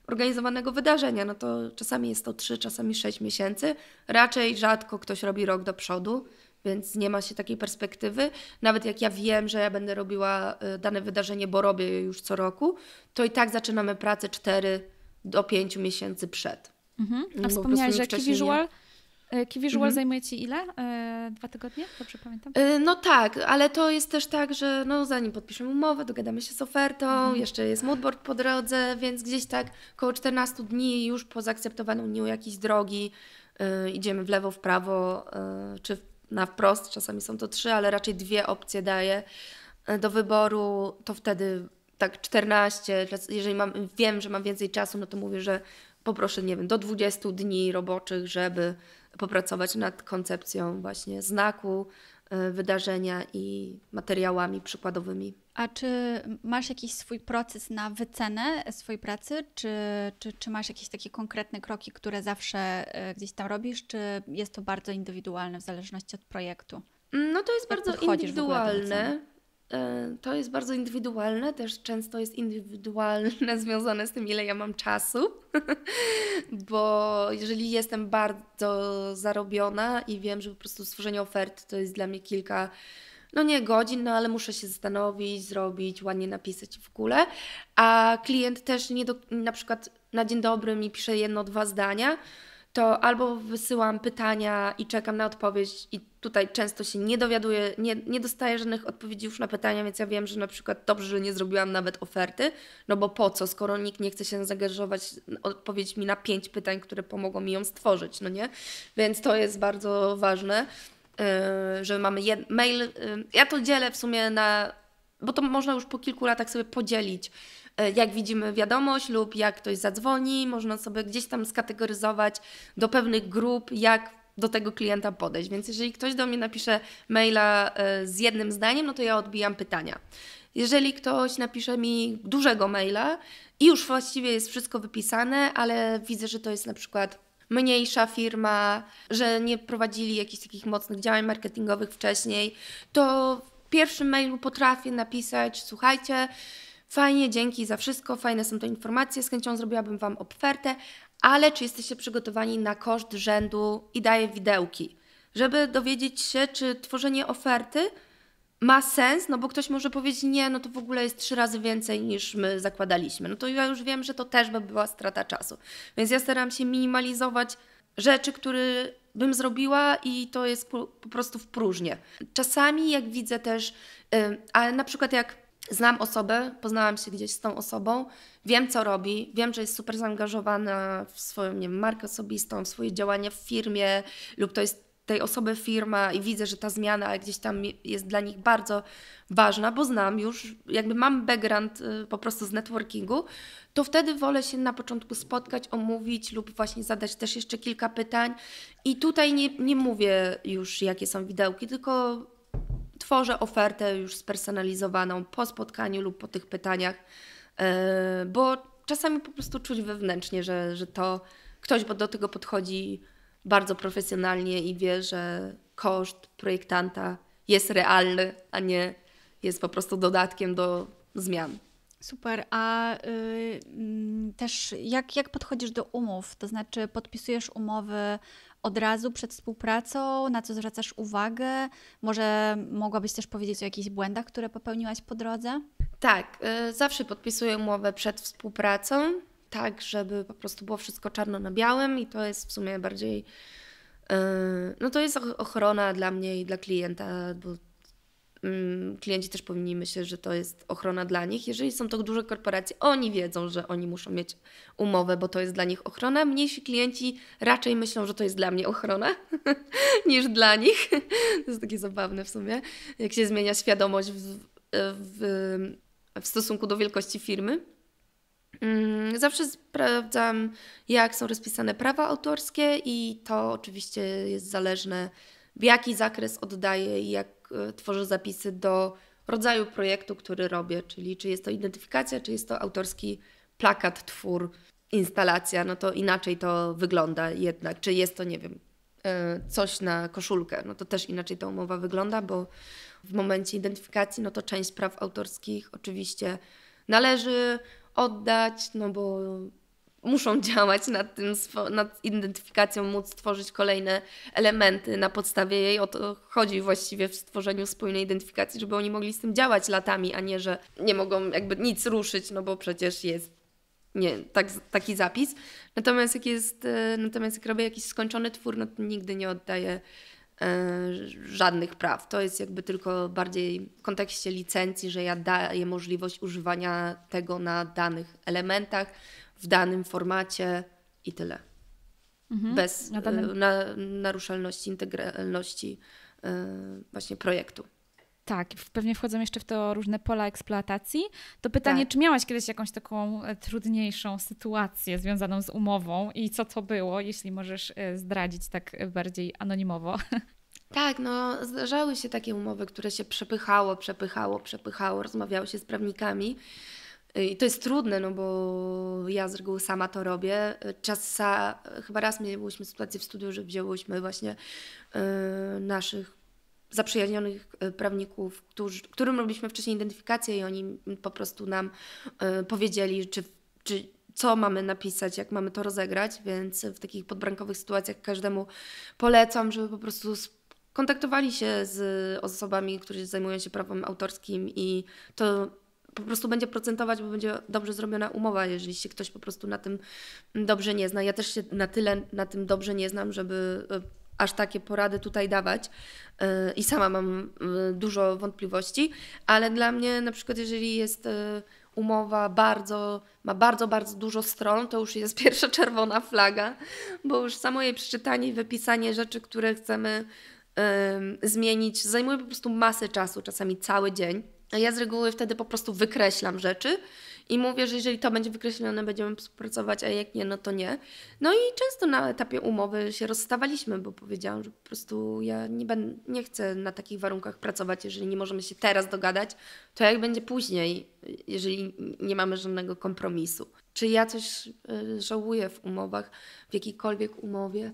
organizowanego wydarzenia, no to czasami jest to 3, czasami 6 miesięcy. Raczej rzadko ktoś robi rok do przodu, więc nie ma się takiej perspektywy. Nawet jak ja wiem, że ja będę robiła y, dane wydarzenie, bo robię je już co roku, to i tak zaczynamy pracę 4 do 5 miesięcy przed. Mhm. A no, wspomniałeś, że Kiwi Visual E, Key Visual mhm. zajmuje Ci ile? E, dwa tygodnie? Dobrze pamiętam? E, no tak, ale to jest też tak, że no, zanim podpiszemy umowę, dogadamy się z ofertą, mhm. jeszcze jest moodboard po drodze, więc gdzieś tak około 14 dni już po zaakceptowaniu dniu jakiejś drogi idziemy w lewo, w prawo, czy na wprost, czasami są to trzy, ale raczej dwie opcje daję do wyboru, to wtedy tak 14, jeżeli mam, wiem, że mam więcej czasu, no to mówię, że poproszę, nie wiem, do 20 dni roboczych, żeby popracować nad koncepcją właśnie znaku, e, wydarzenia i materiałami przykładowymi. A czy masz jakiś swój proces na wycenę swojej pracy? Czy, czy, czy masz jakieś takie konkretne kroki, które zawsze e, gdzieś tam robisz? Czy jest to bardzo indywidualne w zależności od projektu? No to jest Jak bardzo indywidualne. E, to jest bardzo indywidualne, też często jest indywidualne związane z tym, ile ja mam czasu, bo jeżeli jestem bardzo zarobiona i wiem, że po prostu stworzenie oferty to jest dla mnie kilka, no nie godzin, no ale muszę się zastanowić, zrobić, ładnie napisać w ogóle, a klient też nie do, na przykład na dzień dobry mi pisze jedno, dwa zdania, to albo wysyłam pytania i czekam na odpowiedź i Tutaj często się nie dowiaduję, nie, nie dostaję żadnych odpowiedzi już na pytania, więc ja wiem, że na przykład dobrze, że nie zrobiłam nawet oferty, no bo po co, skoro nikt nie chce się zaangażować odpowiedź mi na pięć pytań, które pomogą mi ją stworzyć, no nie? Więc to jest bardzo ważne, yy, że mamy mail. Yy, ja to dzielę w sumie na, bo to można już po kilku latach sobie podzielić yy, jak widzimy wiadomość lub jak ktoś zadzwoni, można sobie gdzieś tam skategoryzować do pewnych grup, jak do tego klienta podejść. Więc jeżeli ktoś do mnie napisze maila e, z jednym zdaniem, no to ja odbijam pytania. Jeżeli ktoś napisze mi dużego maila i już właściwie jest wszystko wypisane, ale widzę, że to jest na przykład mniejsza firma, że nie prowadzili jakichś takich mocnych działań marketingowych wcześniej, to w pierwszym mailu potrafię napisać: Słuchajcie, fajnie, dzięki za wszystko, fajne są to informacje, z chęcią zrobiłabym Wam ofertę, ale czy jesteście przygotowani na koszt rzędu i daje widełki, żeby dowiedzieć się, czy tworzenie oferty ma sens, no bo ktoś może powiedzieć, nie, no to w ogóle jest trzy razy więcej niż my zakładaliśmy. No to ja już wiem, że to też by była strata czasu. Więc ja staram się minimalizować rzeczy, które bym zrobiła i to jest po prostu w próżnię. Czasami jak widzę też, ale na przykład jak Znam osobę, poznałam się gdzieś z tą osobą, wiem co robi, wiem, że jest super zaangażowana w swoją nie wiem, markę osobistą, w swoje działania w firmie lub to jest tej osoby firma i widzę, że ta zmiana gdzieś tam jest dla nich bardzo ważna, bo znam już, jakby mam background y, po prostu z networkingu, to wtedy wolę się na początku spotkać, omówić lub właśnie zadać też jeszcze kilka pytań. I tutaj nie, nie mówię już, jakie są widełki, tylko tworzę ofertę już spersonalizowaną po spotkaniu lub po tych pytaniach, e, bo czasami po prostu czuć wewnętrznie, że, że to ktoś do tego podchodzi bardzo profesjonalnie i wie, że koszt projektanta jest realny, a nie jest po prostu dodatkiem do zmian. Super, a y, mm, też jak, jak podchodzisz do umów? To znaczy, podpisujesz umowy od razu przed współpracą, na co zwracasz uwagę? Może mogłabyś też powiedzieć o jakichś błędach, które popełniłaś po drodze? Tak, y, zawsze podpisuję umowę przed współpracą, tak, żeby po prostu było wszystko czarno na białym i to jest w sumie bardziej. Y, no to jest ochrona dla mnie i dla klienta, bo Mm, klienci też powinni myśleć, że to jest ochrona dla nich. Jeżeli są to duże korporacje, oni wiedzą, że oni muszą mieć umowę, bo to jest dla nich ochrona. Mniejsi klienci raczej myślą, że to jest dla mnie ochrona niż dla nich. to jest takie zabawne w sumie, jak się zmienia świadomość w, w, w stosunku do wielkości firmy. Mm, zawsze sprawdzam, jak są rozpisane prawa autorskie, i to oczywiście jest zależne, w jaki zakres oddaję i jak E, tworzę zapisy do rodzaju projektu, który robię, czyli czy jest to identyfikacja, czy jest to autorski plakat, twór, instalacja, no to inaczej to wygląda jednak. Czy jest to, nie wiem, e, coś na koszulkę, no to też inaczej ta umowa wygląda, bo w momencie identyfikacji, no to część praw autorskich oczywiście należy oddać, no bo muszą działać nad, tym, nad identyfikacją, móc tworzyć kolejne elementy na podstawie jej. O to chodzi właściwie w stworzeniu spójnej identyfikacji, żeby oni mogli z tym działać latami, a nie, że nie mogą jakby nic ruszyć, no bo przecież jest nie, tak, taki zapis. Natomiast jak, jest, e, natomiast jak robię jakiś skończony twór, no to nigdy nie oddaję e, żadnych praw. To jest jakby tylko bardziej w kontekście licencji, że ja daję możliwość używania tego na danych elementach, w danym formacie i tyle. Mhm. Bez na danym... na, naruszalności, integralności yy, właśnie projektu. Tak, pewnie wchodzą jeszcze w to różne pola eksploatacji. To pytanie, tak. czy miałaś kiedyś jakąś taką e, trudniejszą sytuację związaną z umową i co to było, jeśli możesz e, zdradzić tak bardziej anonimowo? Tak, no zdarzały się takie umowy, które się przepychało, przepychało, przepychało, rozmawiało się z prawnikami Y, I to jest trudne, no bo ja z reguły sama to robię. Y, czas, chyba raz mieliśmy sytuację w studiu, że wzięłyśmy właśnie y, naszych zaprzyjaźnionych y, prawników, którzy, którym robiliśmy wcześniej identyfikację i oni po prostu nam powiedzieli, czy, czy, co mamy napisać, jak mamy to rozegrać, więc w takich podbrankowych sytuacjach każdemu polecam, żeby po prostu kontaktowali się z osobami, które zajmują się prawem autorskim i to po prostu będzie procentować, bo będzie dobrze zrobiona umowa, jeżeli się ktoś po prostu na tym dobrze nie zna. Ja też się na tyle na tym dobrze nie znam, żeby e, aż takie porady tutaj dawać e, i sama mam e, dużo wątpliwości, ale dla mnie na przykład jeżeli jest umowa bardzo, ma bardzo, bardzo dużo stron, to już jest pierwsza czerwona flaga, bo już samo jej przeczytanie i wypisanie rzeczy, które chcemy zmienić, zajmuje po prostu masę czasu, czasami cały dzień. A ja z reguły wtedy po prostu wykreślam rzeczy i mówię, że jeżeli to będzie wykreślone, będziemy współpracować, a jak nie, no to nie. No i często na etapie umowy się rozstawaliśmy, bo powiedziałam, że po prostu ja nie, nie chcę na takich warunkach pracować, jeżeli nie możemy się teraz dogadać, to jak będzie później, jeżeli nie mamy żadnego kompromisu. Czy ja coś y, żałuję w umowach, w jakiejkolwiek umowie?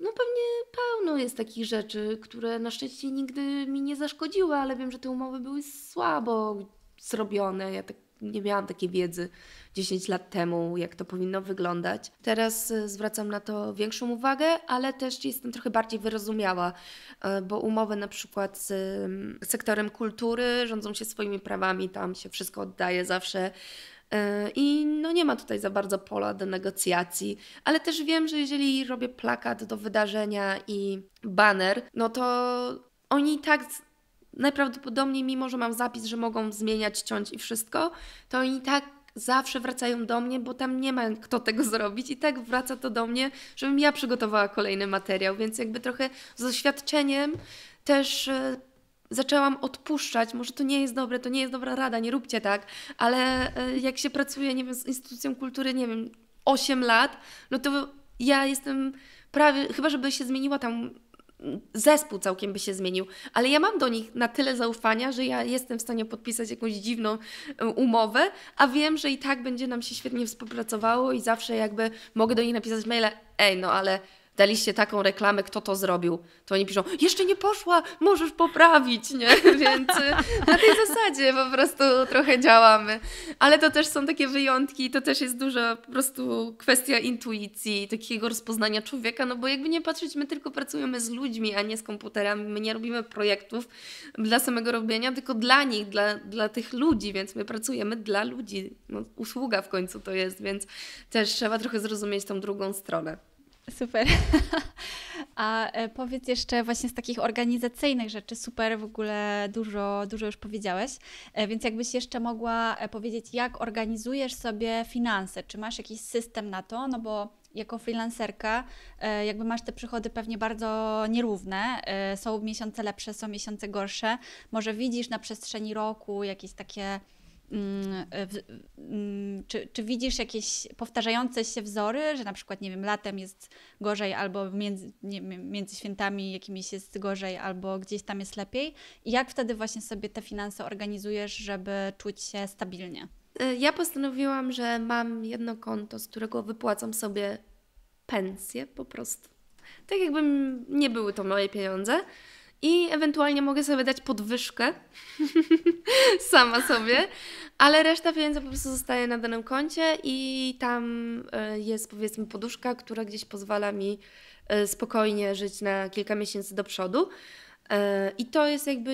No pewnie pełno jest takich rzeczy, które na szczęście nigdy mi nie zaszkodziły, ale wiem, że te umowy były słabo zrobione. Ja tak nie miałam takiej wiedzy 10 lat temu, jak to powinno wyglądać. Teraz e, zwracam na to większą uwagę, ale też jestem trochę bardziej wyrozumiała, e, bo umowy na przykład z mm, sektorem kultury rządzą się swoimi prawami, tam się wszystko oddaje zawsze E, I no nie ma tutaj za bardzo pola do negocjacji, ale też wiem, że jeżeli robię plakat do wydarzenia i baner, no to oni i tak najprawdopodobniej, mimo że mam zapis, że mogą zmieniać, ciąć i wszystko, to oni i tak zawsze wracają do mnie, bo tam nie ma kto tego zrobić i tak wraca to do mnie, żebym ja przygotowała kolejny materiał, więc jakby trochę z doświadczeniem też e, zaczęłam odpuszczać, może to nie jest dobre, to nie jest dobra rada, nie róbcie tak, ale e, jak się pracuje, nie wiem, z instytucją kultury, nie wiem, 8 lat, no to ja jestem prawie, chyba żeby się zmieniła tam zespół całkiem by się zmienił, ale ja mam do nich na tyle zaufania, że ja jestem w stanie podpisać jakąś dziwną e, umowę, a wiem, że i tak będzie nam się świetnie współpracowało i zawsze jakby mogę do nich napisać maile, ej, no ale daliście taką reklamę, kto to zrobił, to oni piszą, jeszcze nie poszła, możesz poprawić, nie? Więc y, na tej zasadzie po prostu trochę działamy. Ale to też są takie wyjątki, to też jest duża po prostu kwestia intuicji, takiego rozpoznania człowieka, no bo jakby nie patrzeć, my tylko pracujemy z ludźmi, a nie z komputerami, my nie robimy projektów dla samego robienia, tylko dla nich, dla, dla tych ludzi, więc my pracujemy dla ludzi. No, usługa w końcu to jest, więc też trzeba trochę zrozumieć tą drugą stronę. Super. A e, powiedz jeszcze właśnie z takich organizacyjnych rzeczy, super w ogóle dużo, dużo już powiedziałeś, e, więc jakbyś jeszcze mogła e, powiedzieć, jak organizujesz sobie finanse, czy masz jakiś system na to, no bo jako freelancerka, jakby masz te przychody pewnie bardzo nierówne. Są miesiące lepsze, są miesiące gorsze. Może widzisz na przestrzeni roku jakieś takie Mm, mm, czy, czy, widzisz jakieś powtarzające się wzory, że na przykład, nie wiem, latem jest gorzej albo między, nie, między świętami jakimiś jest gorzej albo gdzieś tam jest lepiej? I jak wtedy właśnie sobie te finanse organizujesz, żeby czuć się stabilnie? E, ja postanowiłam, że mam jedno konto, z którego wypłacam sobie pensję po prostu. Tak jakby nie były to moje pieniądze i ewentualnie mogę sobie dać podwyżkę sama sobie, ale reszta pieniędzy po prostu zostaje na danym koncie i tam e, jest powiedzmy poduszka, która gdzieś pozwala mi e, spokojnie żyć na kilka miesięcy do przodu. E, I to jest jakby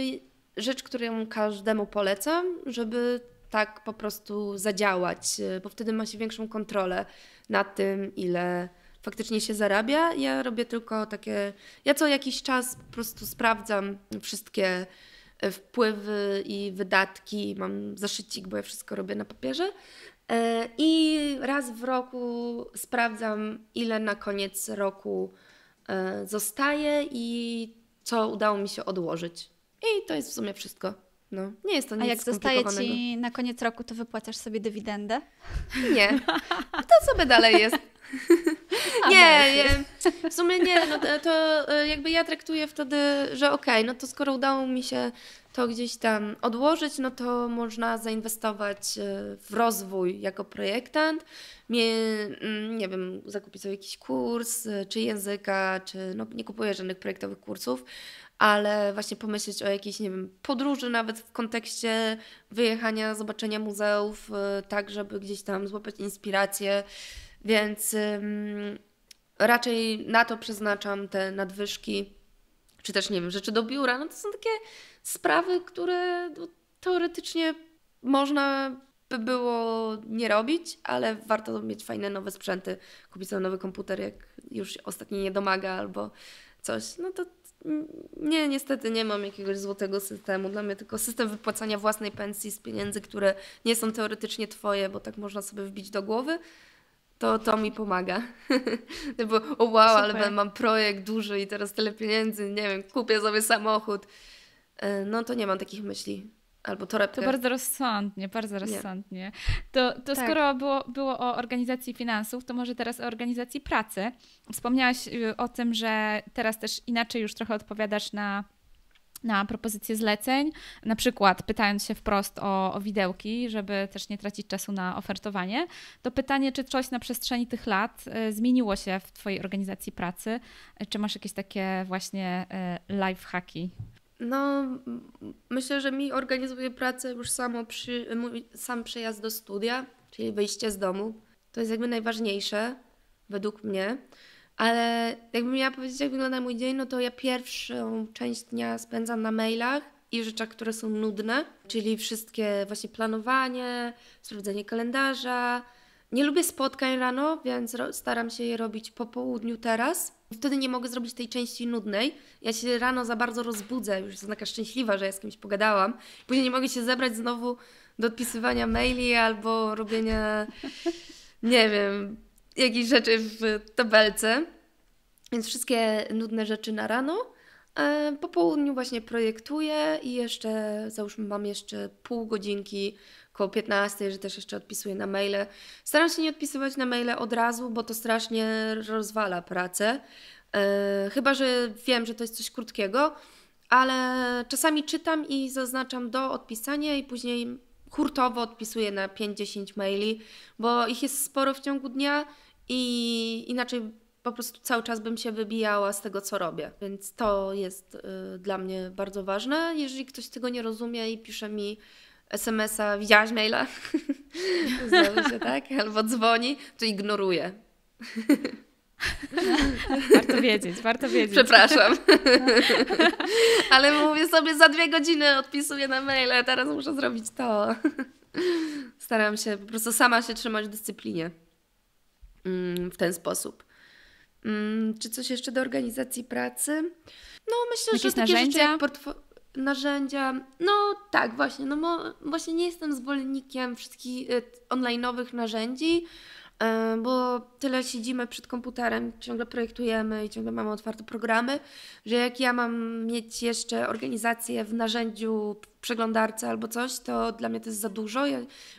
rzecz, którą każdemu polecam, żeby tak po prostu zadziałać, bo wtedy ma się większą kontrolę nad tym, ile faktycznie się zarabia. Ja robię tylko takie. Ja co jakiś czas po prostu sprawdzam wszystkie e, wpływy i wydatki. Mam zaszycik, bo ja wszystko robię na papierze. E, I raz w roku sprawdzam, ile na koniec roku e, zostaje i co udało mi się odłożyć. I to jest w sumie wszystko. No, nie jest to nic A jak zostaje ci na koniec roku, to wypłacasz sobie dywidendę? Nie. To sobie dalej jest. nie, nie. W sumie nie, no e, to e, jakby ja traktuję wtedy, że okej, okay, no to skoro udało mi się to gdzieś tam odłożyć, no to można zainwestować e, w rozwój jako projektant. Nie, mm, nie wiem, zakupić sobie jakiś kurs, czy języka, czy no, nie kupuję żadnych projektowych kursów ale właśnie pomyśleć o jakiejś, nie wiem, podróży nawet w kontekście wyjechania, zobaczenia muzeów, y, tak, żeby gdzieś tam złapać inspirację, więc ym, raczej na to przeznaczam te nadwyżki, czy też, nie wiem, rzeczy do biura, no to są takie sprawy, które no, teoretycznie można by było nie robić, ale warto mieć fajne nowe sprzęty, kupić sobie nowy komputer, jak już ostatni nie domaga albo coś, no to Mm, nie, niestety nie mam jakiegoś złotego systemu. Dla mnie tylko system wypłacania własnej pensji z pieniędzy, które nie są teoretycznie twoje, bo tak można sobie wbić do głowy, to, to mi pomaga. bo o wow, Super. ale mam projekt duży i teraz tyle pieniędzy, nie wiem, kupię sobie samochód. E, no to nie mam takich myśli albo torebkę. To bardzo rozsądnie, bardzo rozsądnie. Nie. To, to tak. skoro było, było o organizacji finansów, to może teraz o organizacji pracy. Wspomniałaś y, o tym, że teraz też inaczej już trochę odpowiadasz na na propozycje zleceń, na przykład pytając się wprost o, o, widełki, żeby też nie tracić czasu na ofertowanie, to pytanie, czy coś na przestrzeni tych lat y, zmieniło się w Twojej organizacji pracy? Y, czy masz jakieś takie właśnie life hacki no, myślę, że mi organizuje pracę już samo przy, mój, sam przyjazd do studia, czyli wyjście z domu. To jest jakby najważniejsze według mnie. Ale jakbym miała powiedzieć, jak wygląda mój dzień, no to ja pierwszą część dnia spędzam na mailach i rzeczach, które są nudne, czyli wszystkie właśnie planowanie, sprawdzenie kalendarza, nie lubię spotkań rano, więc staram się je robić po południu teraz. Wtedy nie mogę zrobić tej części nudnej. Ja się rano za bardzo rozbudzę, już jestem taka szczęśliwa, że ja z kimś pogadałam. Później nie mogę się zebrać znowu do odpisywania maili albo robienia, nie wiem, jakichś rzeczy w tabelce. Więc wszystkie nudne rzeczy na rano. E, po południu właśnie projektuję i jeszcze, załóżmy, mam jeszcze pół godzinki koło 15, że też jeszcze odpisuję na maile. Staram się nie odpisywać na maile od razu, bo to strasznie rozwala pracę. Yy, chyba, że wiem, że to jest coś krótkiego, ale czasami czytam i zaznaczam do odpisania i później hurtowo odpisuję na 5-10 maili, bo ich jest sporo w ciągu dnia i inaczej po prostu cały czas bym się wybijała z tego, co robię. Więc to jest y, dla mnie bardzo ważne. Jeżeli ktoś tego nie rozumie i pisze mi SMS-a, widziałaś maila? Znowu się, tak? Albo dzwoni, to ignoruje. Warto wiedzieć, warto wiedzieć. Przepraszam. Ale mówię sobie, za dwie godziny odpisuję na maile, teraz muszę zrobić to. Staram się po prostu sama się trzymać w dyscyplinie mm, w ten sposób. Mm, czy coś jeszcze do organizacji pracy? No myślę, Jakieś że takie narzędzia? rzeczy jak portfolio narzędzia. No tak, właśnie, no bo właśnie nie jestem zwolennikiem wszystkich y, online'owych narzędzi, y, bo tyle siedzimy przed komputerem, ciągle projektujemy i ciągle mamy otwarte programy, że jak ja mam mieć jeszcze organizację w narzędziu w przeglądarce albo coś, to dla mnie to jest za dużo. Ja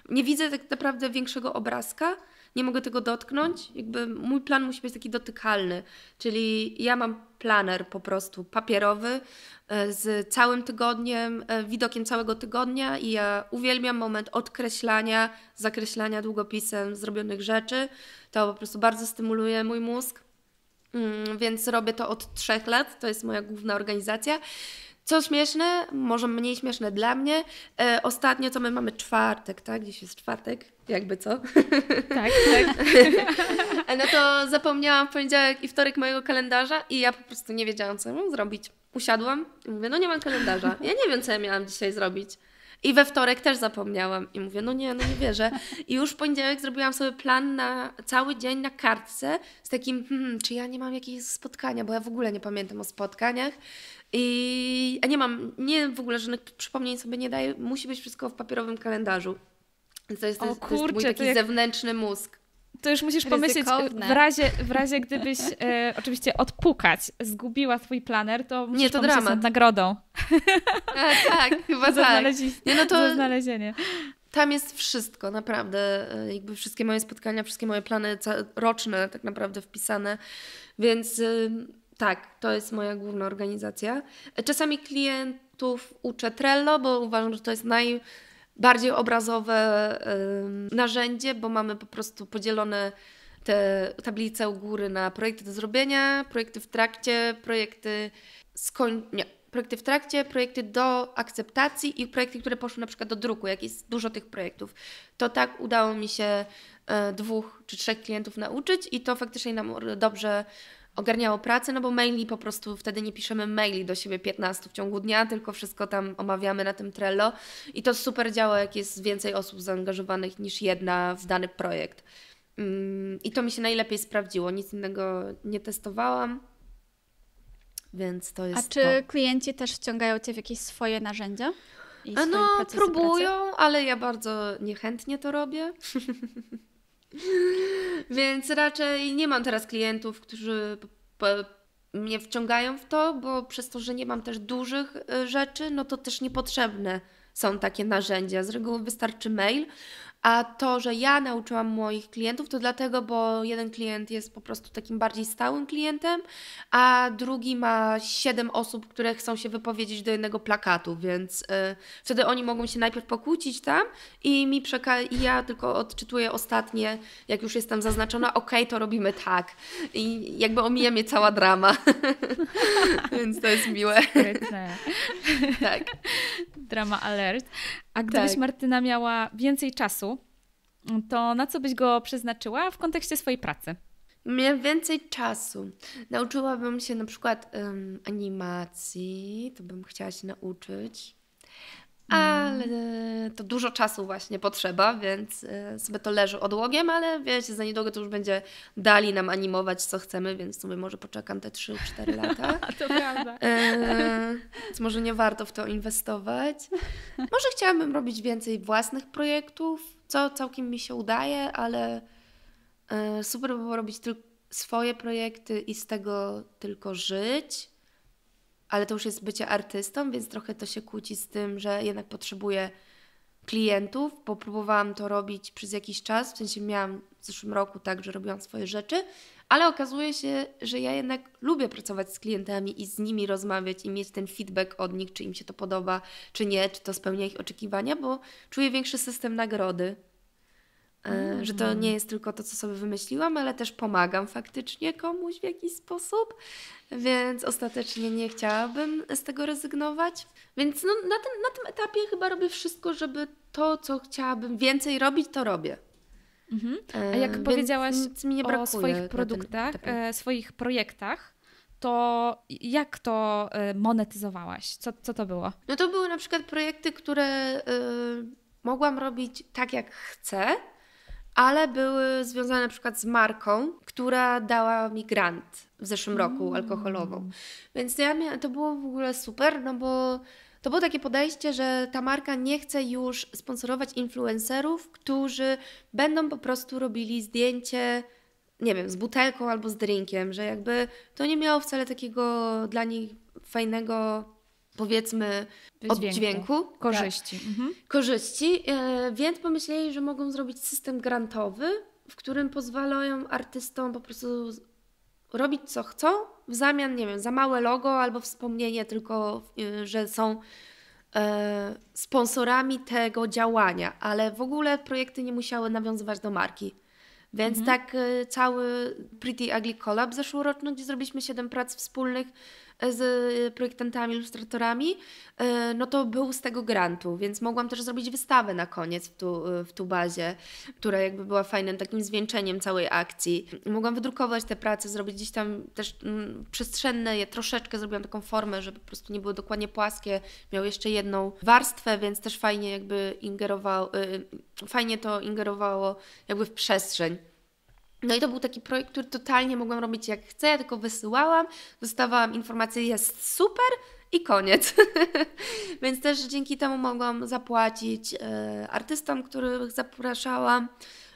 nie widzę tak naprawdę większego obrazka nie mogę tego dotknąć. Jakby mój plan musi być taki dotykalny, czyli ja mam planer po prostu papierowy e, z całym tygodniem, e, widokiem całego tygodnia i ja uwielbiam moment odkreślania, zakreślania długopisem zrobionych rzeczy. To po prostu bardzo stymuluje mój mózg. Mm, więc robię to od trzech lat, to jest moja główna organizacja. Co śmieszne, może mniej śmieszne dla mnie, e, ostatnio co my mamy czwartek, tak? Dziś jest czwartek, jakby co? Tak, tak. no to zapomniałam w poniedziałek i wtorek mojego kalendarza i ja po prostu nie wiedziałam, co mam zrobić. Usiadłam i mówię, no nie mam kalendarza. Ja nie wiem, co ja miałam dzisiaj zrobić. I we wtorek też zapomniałam. I mówię, no nie, no nie wierzę. I już w poniedziałek zrobiłam sobie plan na cały dzień na kartce z takim, hmm, czy ja nie mam jakiegoś spotkania, bo ja w ogóle nie pamiętam o spotkaniach. I a nie mam, nie w ogóle żadnych przypomnień sobie nie daję. Musi być wszystko w papierowym kalendarzu. To jest, to jest, o kurczę, to jest mój taki jak... zewnętrzny mózg to już musisz pomyśleć, w razie, w razie gdybyś e, oczywiście odpukać, zgubiła swój planer, to musisz Nie, to pomyśleć nad nagrodą. A, tak, chyba za tak. Nie, no to... Za znalezienie. Tam jest wszystko, naprawdę. E, jakby wszystkie moje spotkania, wszystkie moje plany roczne tak naprawdę wpisane, więc... E, tak, to jest moja główna organizacja. E, czasami klientów uczę Trello, bo uważam, że to jest naj, bardziej obrazowe narzędzie, bo mamy po prostu podzielone te tablice u góry na projekty do zrobienia, projekty w trakcie, projekty skoń... Nie. Projekty w trakcie, projekty do akceptacji i projekty, które poszły na przykład do druku, jak jest dużo tych projektów. To tak udało mi się e, dwóch czy trzech klientów nauczyć i to faktycznie nam dobrze ogarniało pracę, no bo maili po prostu wtedy nie piszemy maili do siebie 15 w ciągu dnia, tylko wszystko tam omawiamy na tym Trello i to super działa, jak jest więcej osób zaangażowanych niż jedna w dany projekt. Mm, I to mi się najlepiej sprawdziło, nic innego nie testowałam. Więc to jest. A czy to. klienci też wciągają cię w jakieś swoje narzędzia? I A no, próbują, pracy? ale ja bardzo niechętnie to robię. Więc raczej nie mam teraz klientów, którzy mnie wciągają w to, bo przez to, że nie mam też dużych y, rzeczy, no to też niepotrzebne są takie narzędzia. Z reguły wystarczy mail a to, że ja nauczyłam moich klientów, to dlatego, bo jeden klient jest po prostu takim bardziej stałym klientem, a drugi ma siedem osób, które chcą się wypowiedzieć do jednego plakatu, więc y, wtedy oni mogą się najpierw pokłócić tam i mi przeka- i ja tylko odczytuję ostatnie, jak już jestem zaznaczona, ok, to robimy tak. I jakby omija mnie cała drama. więc to jest miłe. tak. Drama alert. A gdybyś tak. Martyna miała więcej czasu, to na co byś go przeznaczyła w kontekście swojej pracy? Miałam więcej czasu. Nauczyłabym się na przykład um, animacji, to bym chciała się nauczyć ale mm. to dużo czasu właśnie potrzeba, więc y, sobie to leży odłogiem, ale wiecie, za niedługo to już będzie dali nam animować, co chcemy, więc sobie może poczekam te 3-4 lata. to prawda. E, więc może nie warto w to inwestować. Może chciałabym robić więcej własnych projektów, co całkiem mi się udaje, ale e, super by było robić tylko swoje projekty i z tego tylko żyć ale to już jest bycie artystą, więc trochę to się kłóci z tym, że jednak potrzebuję klientów, bo próbowałam to robić przez jakiś czas, w sensie miałam w zeszłym roku tak, że robiłam swoje rzeczy, ale okazuje się, że ja jednak lubię pracować z klientami i z nimi rozmawiać i mieć ten feedback od nich, czy im się to podoba, czy nie, czy to spełnia ich oczekiwania, bo czuję większy system nagrody. E, że to mm. nie jest tylko to, co sobie wymyśliłam, ale też pomagam faktycznie komuś w jakiś sposób, więc ostatecznie nie chciałabym z tego rezygnować. Więc no, na, tym, na tym etapie chyba robię wszystko, żeby to, co chciałabym więcej robić, to robię. Mhm. A e, jak e, powiedziałaś o swoich produktach, e, swoich projektach, to jak to e, monetyzowałaś? Co, co to było? No to były na przykład projekty, które y, mogłam robić tak, jak chcę, ale były związane na przykład z marką, która dała mi grant w zeszłym roku mm. alkoholową. Więc ja to było w ogóle super, no bo to było takie podejście, że ta marka nie chce już sponsorować influencerów, którzy będą po prostu robili zdjęcie, nie wiem, z butelką albo z drinkiem, że jakby to nie miało wcale takiego dla nich fajnego powiedzmy Dźwięku. oddźwięku. Tak. Korzyści. Tak. Mhm. Korzyści, e, więc pomyśleli, że mogą zrobić system grantowy, w którym pozwalają artystom po prostu robić co chcą, w zamian, nie wiem, za małe logo albo wspomnienie tylko, y, że są e, sponsorami tego działania, ale w ogóle projekty nie musiały nawiązywać do marki. Więc mhm. tak e, cały Pretty Ugly Collab zeszłoroczny, gdzie zrobiliśmy 7 prac wspólnych, z y, projektantami, ilustratorami, y, no to był z tego grantu, więc mogłam też zrobić wystawę na koniec w tu, y, w tu bazie, która jakby była fajnym takim zwieńczeniem całej akcji. Mogłam wydrukować te prace, zrobić gdzieś tam też mm, przestrzenne je troszeczkę, zrobiłam taką formę, żeby po prostu nie były dokładnie płaskie, miał jeszcze jedną warstwę, więc też fajnie jakby ingerowało, fajnie to ingerowało jakby w przestrzeń. No i to był taki projekt, który totalnie mogłam robić jak chcę, ja tylko wysyłałam, dostawałam informację, jest super i koniec. Więc też dzięki temu mogłam zapłacić e, artystom, których zapraszałam.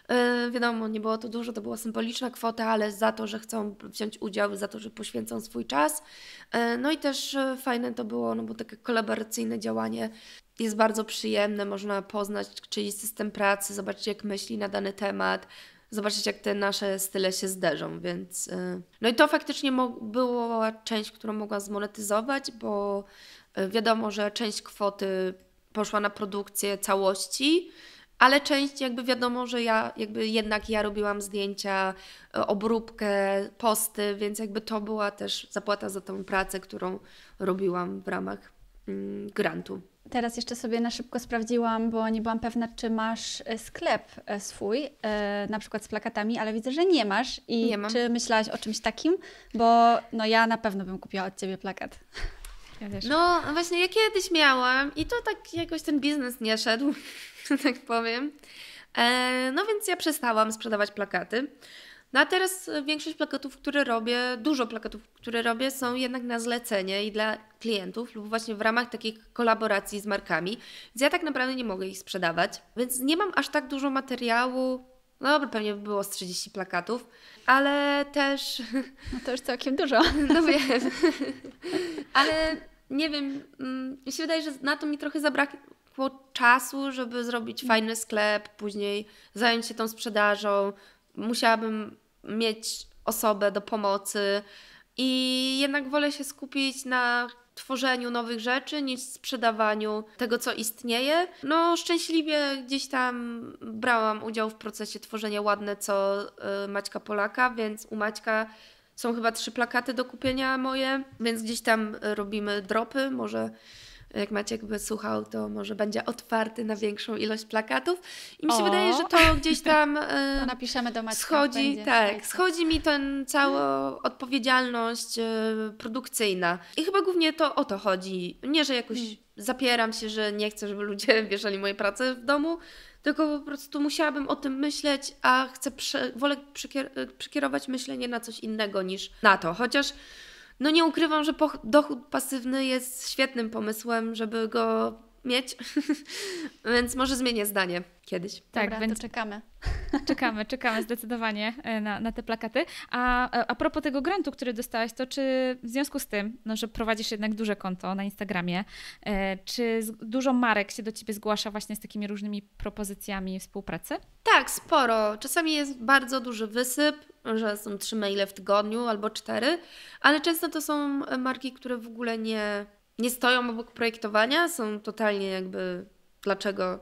E, wiadomo, nie było to dużo, to była symboliczna kwota, ale za to, że chcą wziąć udział, za to, że poświęcą swój czas. E, no i też fajne to było, no bo takie kolaboracyjne działanie jest bardzo przyjemne, można poznać czyjś system pracy, zobaczyć jak myśli na dany temat, zobaczyć, jak te nasze style się zderzą, więc... Y, no i to faktycznie była część, którą mogłam zmonetyzować, bo y, wiadomo, że część kwoty poszła na produkcję całości, ale część jakby wiadomo, że ja jakby jednak ja robiłam zdjęcia, y, obróbkę, posty, więc jakby to była też zapłata za tą pracę, którą robiłam w ramach mm, grantu. Teraz jeszcze sobie na szybko sprawdziłam, bo nie byłam pewna, czy masz e, sklep e, swój, e, na przykład z plakatami, ale widzę, że nie masz. I nie mam. czy myślałaś o czymś takim? Bo no ja na pewno bym kupiła od ciebie plakat. no właśnie, ja kiedyś miałam i to tak jakoś ten biznes nie szedł, że tak powiem. No więc ja przestałam sprzedawać plakaty. No a teraz e, większość plakatów, które robię, dużo plakatów, które robię, są jednak na zlecenie i dla klientów lub właśnie w ramach takiej kolaboracji z markami, więc ja tak naprawdę nie mogę ich sprzedawać, więc nie mam aż tak dużo materiału. No dobra, pewnie by było z 30 plakatów, ale też... No to już całkiem dużo. No wiem. Ale nie wiem, mm, mi się wydaje, że na to mi trochę zabrakło czasu, żeby zrobić mm. fajny sklep, później zająć się tą sprzedażą, musiałabym mieć osobę do pomocy i jednak wolę się skupić na tworzeniu nowych rzeczy niż sprzedawaniu tego, co istnieje. No, szczęśliwie gdzieś tam brałam udział w procesie tworzenia ładne co y, Maćka Polaka, więc u Maćka są chyba trzy plakaty do kupienia moje, więc gdzieś tam robimy dropy, może jak Maciek by słuchał, to może będzie otwarty na większą ilość plakatów. I mi się o. wydaje, że to gdzieś tam e, to napiszemy do Macieka, schodzi, tak, schodzi mi ten cała odpowiedzialność e, produkcyjna. I chyba głównie to o to chodzi. Nie, że jakoś hmm. zapieram się, że nie chcę, żeby ludzie wieszali moje prace w domu, tylko po prostu musiałabym o tym myśleć, a chcę, wolę przykier e, przykierować myślenie na coś innego niż na to. Chociaż no nie ukrywam, że dochód pasywny jest świetnym pomysłem, żeby go mieć, więc może zmienię zdanie kiedyś. Tak, Dobra, więc... to czekamy. Czekamy, czekamy zdecydowanie e, na, na te plakaty. A, e, a propos tego grantu, który dostałaś, to czy w związku z tym, no, że prowadzisz jednak duże konto na Instagramie, e, czy dużo marek się do Ciebie zgłasza właśnie z takimi różnymi propozycjami współpracy? Tak, sporo. Czasami jest bardzo duży wysyp, że są trzy maile w tygodniu albo cztery, ale często to są marki, które w ogóle nie nie stoją obok projektowania, są totalnie jakby dlaczego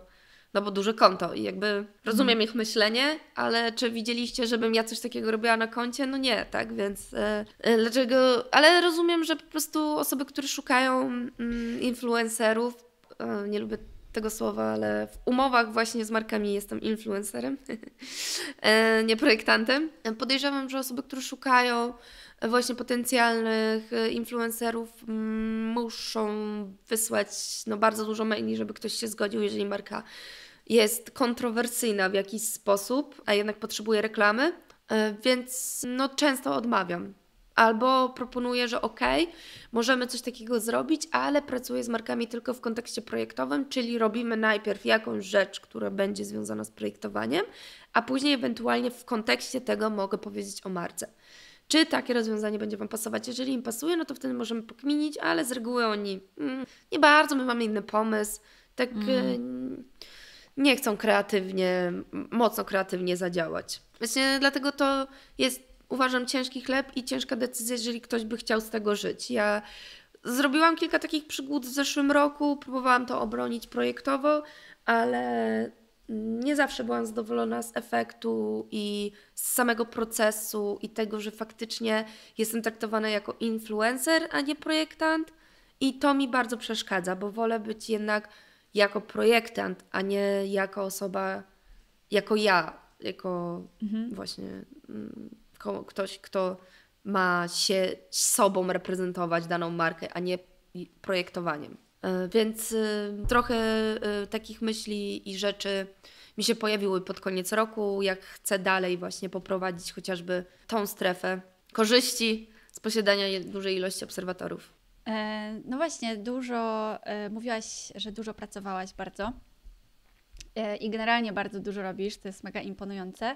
no bo duże konto i jakby rozumiem mhm. ich myślenie, ale czy widzieliście, żebym ja coś takiego robiła na koncie? No nie, tak, więc e, e, dlaczego, ale rozumiem, że po prostu osoby, które szukają mm, influencerów, e, nie lubię tego słowa, ale w umowach właśnie z markami jestem influencerem, e, nie projektantem. Podejrzewam, że osoby, które szukają właśnie potencjalnych e, influencerów mm, muszą wysłać no, bardzo dużo maili, żeby ktoś się zgodził, jeżeli marka jest kontrowersyjna w jakiś sposób, a jednak potrzebuje reklamy, e, więc no, często odmawiam. Albo proponuję, że ok, możemy coś takiego zrobić, ale pracuję z markami tylko w kontekście projektowym, czyli robimy najpierw jakąś rzecz, która będzie związana z projektowaniem, a później ewentualnie w kontekście tego mogę powiedzieć o marce czy takie rozwiązanie będzie Wam pasować. Jeżeli im pasuje, no to wtedy możemy pokminić, ale z reguły oni mm, nie bardzo, my mamy inny pomysł, tak mm. E, nie chcą kreatywnie, mocno kreatywnie zadziałać. Właśnie dlatego to jest, uważam, ciężki chleb i ciężka decyzja, jeżeli ktoś by chciał z tego żyć. Ja zrobiłam kilka takich przygód w zeszłym roku, próbowałam to obronić projektowo, ale nie zawsze byłam zadowolona z efektu i z samego procesu i tego, że faktycznie jestem traktowana jako influencer, a nie projektant. I to mi bardzo przeszkadza, bo wolę być jednak jako projektant, a nie jako osoba, jako ja, jako mhm. właśnie mm, ktoś, kto ma się sobą reprezentować daną markę, a nie projektowaniem. E, więc y, trochę y, takich myśli i rzeczy mi się pojawiły pod koniec roku, jak chcę dalej właśnie poprowadzić chociażby tą strefę korzyści z posiadania dużej ilości obserwatorów. E, no właśnie, dużo e, mówiłaś, że dużo pracowałaś bardzo i generalnie bardzo dużo robisz, to jest mega imponujące.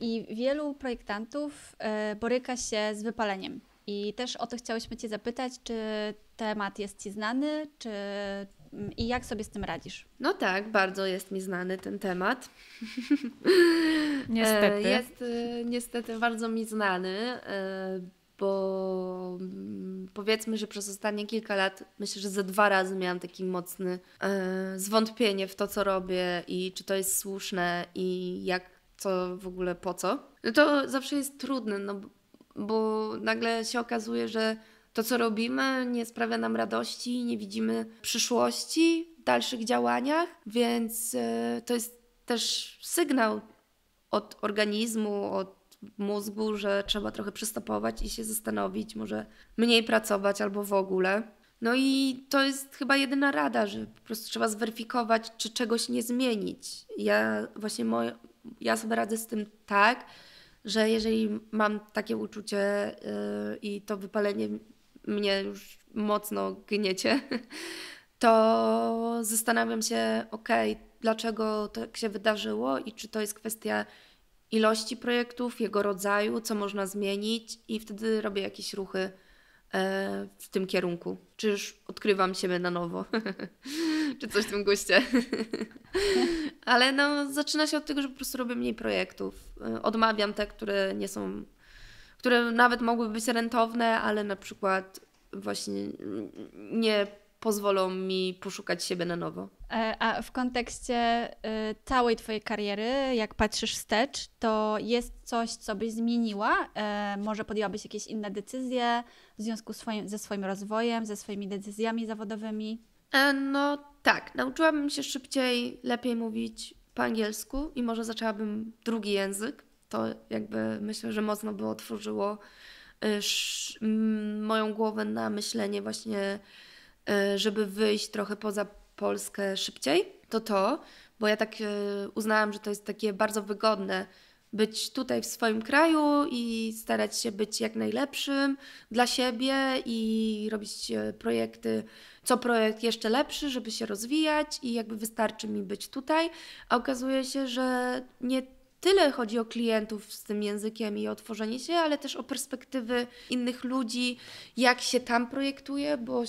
I wielu projektantów boryka się z wypaleniem i też o to chciałyśmy Cię zapytać, czy temat jest Ci znany, czy mm, i jak sobie z tym radzisz? No tak, bardzo jest mi znany ten temat. Niestety. E, jest e, niestety bardzo mi znany, e, bo mm, powiedzmy, że przez ostatnie kilka lat, myślę, że za dwa razy miałam taki mocny zwątpienie w to, co robię i czy to jest słuszne i jak co w ogóle po co. No to zawsze jest trudne, no bo nagle się okazuje, że to, co robimy, nie sprawia nam radości, nie widzimy przyszłości w dalszych działaniach, więc e, to jest też sygnał od organizmu, od mózgu, że trzeba trochę przystopować i się zastanowić, może mniej pracować albo w ogóle. No i to jest chyba jedyna rada, że po prostu trzeba zweryfikować, czy czegoś nie zmienić. Ja właśnie moje, ja sobie radzę z tym tak, że jeżeli mam takie uczucie yy, i to wypalenie mnie już mocno gniecie, to zastanawiam się, ok, dlaczego tak się wydarzyło i czy to jest kwestia ilości projektów, jego rodzaju, co można zmienić, i wtedy robię jakieś ruchy e, w tym kierunku. Czy już odkrywam siebie na nowo? Czy coś w tym guście? Ale no, zaczyna się od tego, że po prostu robię mniej projektów. Y, odmawiam te, które nie są, które nawet mogłyby być rentowne, ale na przykład właśnie nie pozwolą mi poszukać siebie na nowo. E, a w kontekście y, całej Twojej kariery, jak patrzysz wstecz, to jest coś, co byś zmieniła? E, może podjęłabyś jakieś inne decyzje w związku ze swoim rozwojem, ze swoimi decyzjami zawodowymi? E, no tak, nauczyłabym się szybciej, lepiej mówić po angielsku i może zaczęłabym drugi język. To jakby myślę, że mocno by otworzyło y, moją głowę na myślenie właśnie, y, żeby wyjść trochę poza Polskę szybciej. To to, bo ja tak y, uznałam, że to jest takie bardzo wygodne być tutaj w swoim kraju i starać się być jak najlepszym dla siebie i robić e, projekty, co projekt jeszcze lepszy, żeby się rozwijać i jakby wystarczy mi być tutaj. A okazuje się, że nie tyle chodzi o klientów z tym językiem i o tworzenie się, ale też o perspektywy innych ludzi, jak się tam projektuje, bo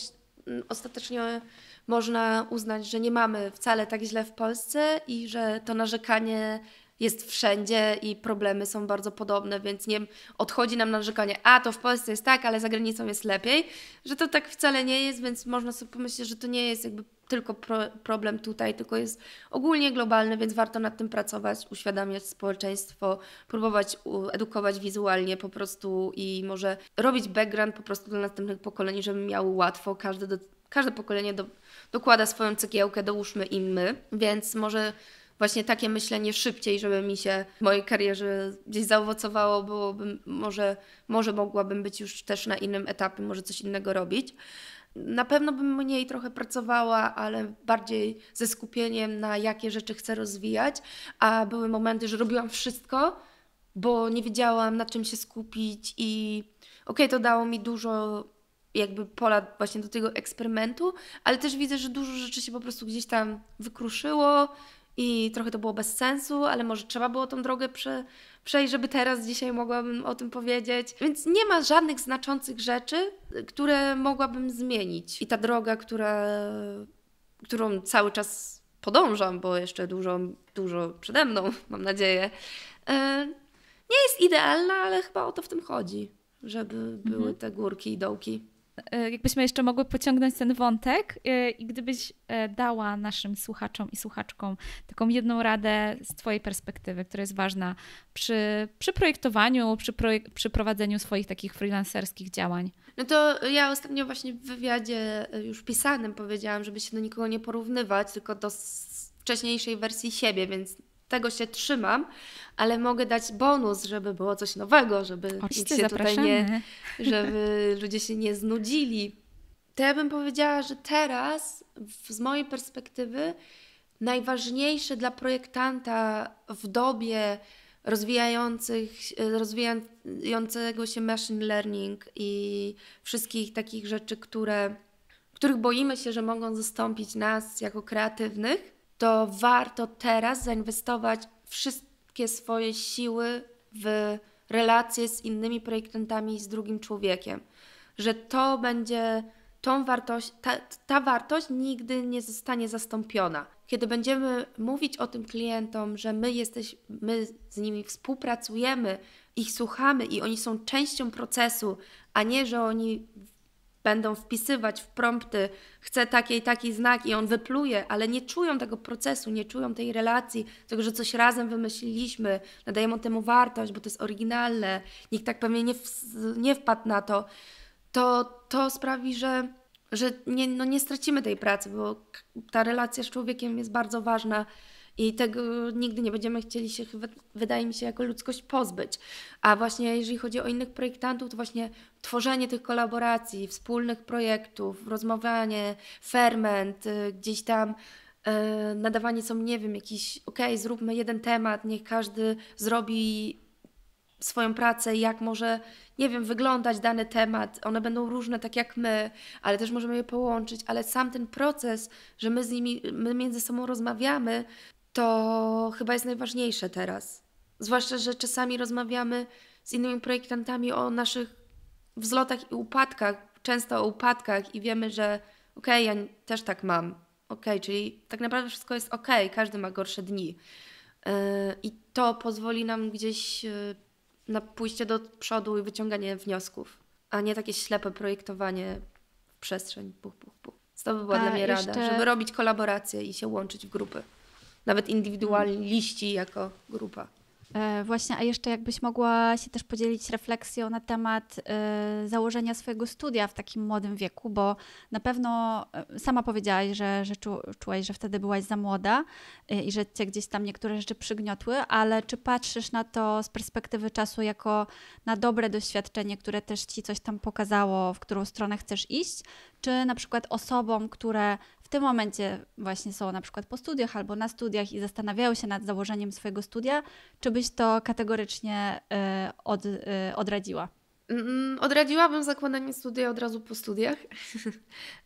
ostatecznie można uznać, że nie mamy wcale tak źle w Polsce i że to narzekanie jest wszędzie i problemy są bardzo podobne, więc nie odchodzi nam narzekanie, a to w Polsce jest tak, ale za granicą jest lepiej, że to tak wcale nie jest, więc można sobie pomyśleć, że to nie jest jakby tylko pro problem tutaj, tylko jest ogólnie globalny, więc warto nad tym pracować, uświadamiać społeczeństwo, próbować edukować wizualnie po prostu i może robić background po prostu dla następnych pokoleń, żeby miały łatwo, każde, do, każde pokolenie do, dokłada swoją cegiełkę, dołóżmy im my, więc może właśnie takie myślenie szybciej, żeby mi się w mojej karierze gdzieś zaowocowało, byłoby może, może mogłabym być już też na innym etapie, może coś innego robić. Na pewno bym mniej trochę pracowała, ale bardziej ze skupieniem na jakie rzeczy chcę rozwijać, a były momenty, że robiłam wszystko, bo nie wiedziałam na czym się skupić i okej, okay, to dało mi dużo jakby pola właśnie do tego eksperymentu, ale też widzę, że dużo rzeczy się po prostu gdzieś tam wykruszyło, i trochę to było bez sensu, ale może trzeba było tą drogę prze, przejść, żeby teraz dzisiaj mogłabym o tym powiedzieć. Więc nie ma żadnych znaczących rzeczy, które mogłabym zmienić. I ta droga, która, którą cały czas podążam, bo jeszcze dużo, dużo przede mną, mam nadzieję, e, nie jest idealna, ale chyba o to w tym chodzi, żeby były mhm. te górki i dołki. E, jakbyśmy jeszcze mogły pociągnąć ten wątek e, i gdybyś e, dała naszym słuchaczom i słuchaczkom taką jedną radę z Twojej perspektywy, która jest ważna przy, przy projektowaniu, przy, projek przy prowadzeniu swoich takich freelancerskich działań. No to ja ostatnio właśnie w wywiadzie już pisanym powiedziałam, żeby się do nikogo nie porównywać, tylko do wcześniejszej wersji siebie, więc tego się trzymam, ale mogę dać bonus, żeby było coś nowego, żeby Oczywiście, się tutaj nie, żeby ludzie się nie znudzili. To ja bym powiedziała, że teraz z mojej perspektywy najważniejsze dla projektanta w dobie rozwijającego się machine learning i wszystkich takich rzeczy, które, których boimy się, że mogą zastąpić nas jako kreatywnych, to warto teraz zainwestować wszystkie swoje siły w relacje z innymi projektantami i z drugim człowiekiem. Że to będzie tą wartość, ta, ta wartość nigdy nie zostanie zastąpiona. Kiedy będziemy mówić o tym klientom, że my jesteśmy, my z nimi współpracujemy, ich słuchamy i oni są częścią procesu, a nie, że oni będą wpisywać w prompty, chcę taki i taki znak i on wypluje, ale nie czują tego procesu, nie czują tej relacji, tego, że coś razem wymyśliliśmy, nadajemy temu wartość, bo to jest oryginalne, nikt tak pewnie nie, w, nie wpadł na to, to to sprawi, że, że nie, no nie stracimy tej pracy, bo ta relacja z człowiekiem jest bardzo ważna i tego nigdy nie będziemy chcieli się, wydaje mi się, jako ludzkość pozbyć. A właśnie jeżeli chodzi o innych projektantów, to właśnie tworzenie tych kolaboracji, wspólnych projektów, rozmawianie, ferment, y, gdzieś tam y, nadawanie są, nie wiem, jakiś, okej, okay, zróbmy jeden temat, niech każdy zrobi swoją pracę, jak może, nie wiem, wyglądać dany temat. One będą różne, tak jak my, ale też możemy je połączyć, ale sam ten proces, że my z nimi, my między sobą rozmawiamy, to chyba jest najważniejsze teraz. Zwłaszcza, że czasami rozmawiamy z innymi projektantami o naszych wzlotach i upadkach, często o upadkach i wiemy, że okej, okay, ja też tak mam, okej, okay, czyli tak naprawdę wszystko jest okej, okay, każdy ma gorsze dni. Yy, I to pozwoli nam gdzieś yy, na pójście do przodu i wyciąganie wniosków, a nie takie ślepe projektowanie w przestrzeń. Puch, puch, puch. To by była a, dla mnie jeszcze... rada, żeby robić kolaboracje i się łączyć w grupy nawet mhm. indywidualiści jako grupa. E, właśnie, a jeszcze jakbyś mogła się też podzielić refleksją na temat e, założenia swojego studia w takim młodym wieku, bo na pewno e, sama powiedziałaś, że, że czułaś, że wtedy byłaś za młoda i że cię gdzieś tam niektóre rzeczy przygniotły, ale czy patrzysz na to z perspektywy czasu jako na dobre doświadczenie, które też ci coś tam pokazało, w którą stronę chcesz iść, czy na przykład osobom, które w tym momencie właśnie są na przykład po studiach albo na studiach i zastanawiają się nad założeniem swojego studia, czy byś to kategorycznie e, od, e, odradziła? Mm, odradziłabym zakładanie studia od razu po studiach.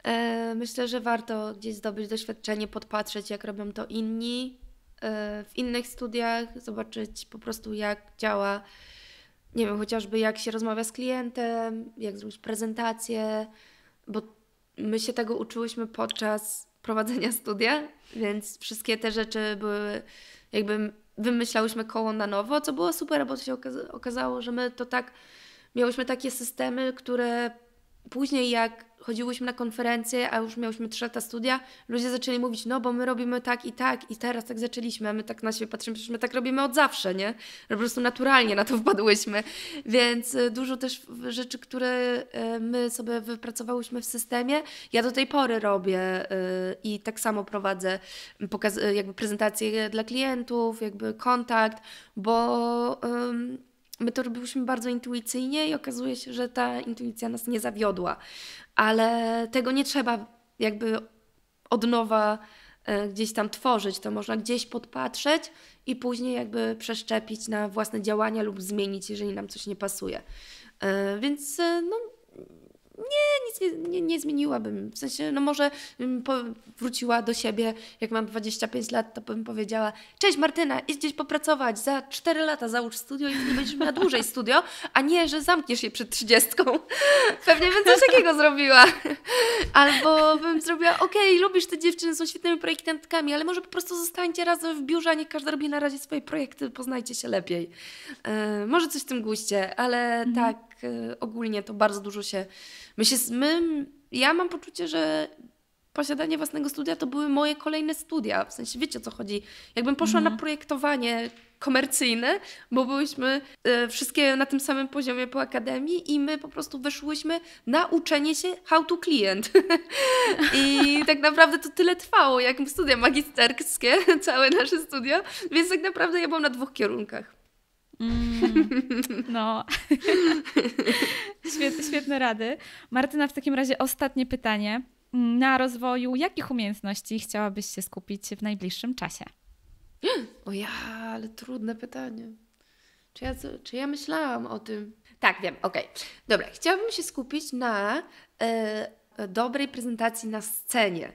E, myślę, że warto gdzieś zdobyć doświadczenie, podpatrzeć, jak robią to inni w innych studiach, zobaczyć po prostu, jak działa, nie wiem, chociażby jak się rozmawia z klientem, jak zrobić prezentację, bo my się tego uczyłyśmy podczas prowadzenia studia, więc wszystkie te rzeczy były jakby wymyślałyśmy koło na nowo, co było super, bo się okazało, że my to tak miałyśmy takie systemy, które później jak chodziłyśmy na konferencje, a już miałyśmy trzy lata studia, ludzie zaczęli mówić, no bo my robimy tak i tak i teraz tak zaczęliśmy, a my tak na siebie patrzymy, przecież my tak robimy od zawsze, nie? Po prostu naturalnie na to wpadłyśmy, więc y, dużo też rzeczy, które y, my sobie wypracowałyśmy w systemie, ja do tej pory robię y, i tak samo prowadzę jakby prezentacje dla klientów, jakby kontakt, bo... Um, my to robiłyśmy bardzo intuicyjnie i okazuje się, że ta intuicja nas nie zawiodła. Ale tego nie trzeba jakby od nowa e, gdzieś tam tworzyć, to można gdzieś podpatrzeć i później jakby przeszczepić na własne działania lub zmienić, jeżeli nam coś nie pasuje. E, więc e, no, nie, nic nie, nie, nie zmieniłabym. W sensie, no może wróciła do siebie, jak mam 25 lat, to bym powiedziała: Cześć Martyna, idź gdzieś popracować, za 4 lata załóż studio i nie będziesz miała dłużej studio, a nie, że zamkniesz je przed 30. Pewnie bym coś takiego zrobiła. Albo bym zrobiła: Okej, okay, lubisz te dziewczyny, są świetnymi projektantkami, ale może po prostu zostańcie razem w biurze, a nie każda robi na razie swoje projekty, poznajcie się lepiej. Yy, może coś w tym guście, ale mhm. tak, tak, y, ogólnie to bardzo dużo się. My się. My, ja mam poczucie, że posiadanie własnego studia to były moje kolejne studia. W sensie wiecie o co chodzi. Jakbym poszła mhm. na projektowanie komercyjne, bo byłyśmy y, wszystkie na tym samym poziomie po akademii i my po prostu weszłyśmy na uczenie się how to klient. I tak naprawdę to tyle trwało, jak studia magisterskie, całe nasze studia, więc tak naprawdę ja byłam na dwóch kierunkach. Mm. no. Świetne, rady. Martyna, w takim razie ostatnie pytanie. Na rozwoju jakich umiejętności chciałabyś się skupić w najbliższym czasie? O ja, ale trudne pytanie. Czy ja, czy ja myślałam o tym? Tak, wiem, okej. Okay. Dobra, chciałabym się skupić na e, dobrej prezentacji na scenie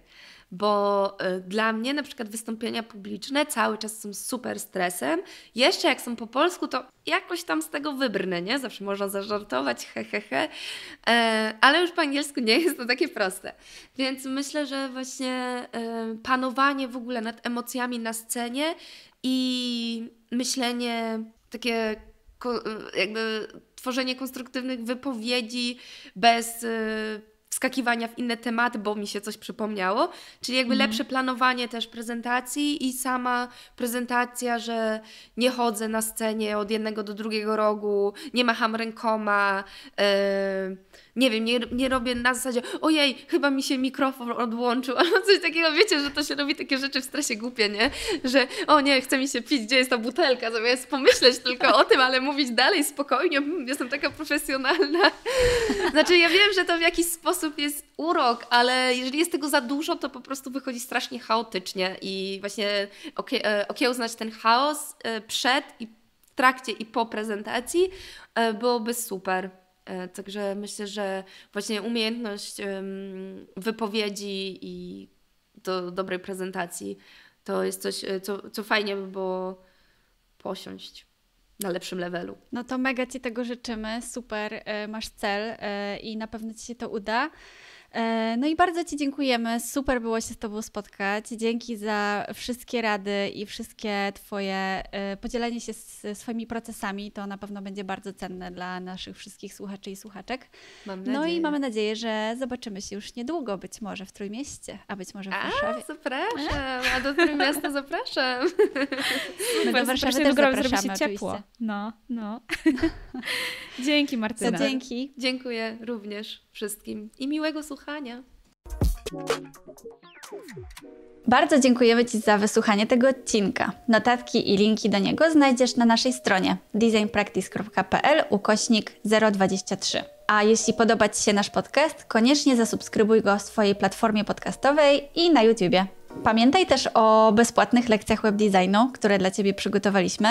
bo y, dla mnie na przykład wystąpienia publiczne cały czas są super stresem. Jeszcze jak są po polsku, to jakoś tam z tego wybrnę, nie? Zawsze można zażartować, he, he, he. E, ale już po angielsku nie jest to takie proste. Więc myślę, że właśnie e, panowanie w ogóle nad emocjami na scenie i myślenie takie e, jakby tworzenie konstruktywnych wypowiedzi bez... E, wskakiwania w inne tematy, bo mi się coś przypomniało. Czyli jakby mhm. lepsze planowanie też prezentacji i sama prezentacja, że nie chodzę na scenie od jednego do drugiego rogu, nie macham rękoma. Yy, nie wiem, nie, nie robię na zasadzie ojej, chyba mi się mikrofon odłączył albo coś takiego, wiecie, że to się robi takie rzeczy w stresie głupie, nie? Że o nie, chce mi się pić, gdzie jest ta butelka? Zamiast pomyśleć tylko o tym, ale mówić dalej spokojnie, hmm, jestem taka profesjonalna. Znaczy ja wiem, że to w jakiś sposób jest urok, ale jeżeli jest tego za dużo, to po prostu wychodzi strasznie chaotycznie i właśnie okie, e, okiełznać ten chaos e, przed i w trakcie i po prezentacji e, byłoby super. E, także myślę, że właśnie umiejętność wypowiedzi i do dobrej prezentacji to jest coś, e, co, co fajnie by było posiąść na lepszym levelu. No to mega Ci tego życzymy, super, e, masz cel i na pewno Ci się to uda. E, no i bardzo Ci dziękujemy. Super było się z Tobą spotkać. Dzięki za wszystkie rady i wszystkie Twoje e, podzielenie się swoimi procesami. To na pewno będzie bardzo cenne dla naszych wszystkich słuchaczy i słuchaczek. Mam No i mamy nadzieję, że zobaczymy się już niedługo, być może w Trójmieście, a być może w Warszawie. A, zapraszam, a do Trójmiasta zapraszam. Super, My do Warszawy też grą, się ciepło. No, no. dzięki Martyna. dzięki. Dziękuję również wszystkim i miłego słuchania bardzo dziękujemy Ci za wysłuchanie tego odcinka. Notatki i linki do niego znajdziesz na naszej stronie designpractice.pl ukośnik 023. A jeśli podoba Ci się nasz podcast, koniecznie zasubskrybuj go w swojej platformie podcastowej i na YouTubie. Pamiętaj też o bezpłatnych lekcjach webdesignu, które dla Ciebie przygotowaliśmy.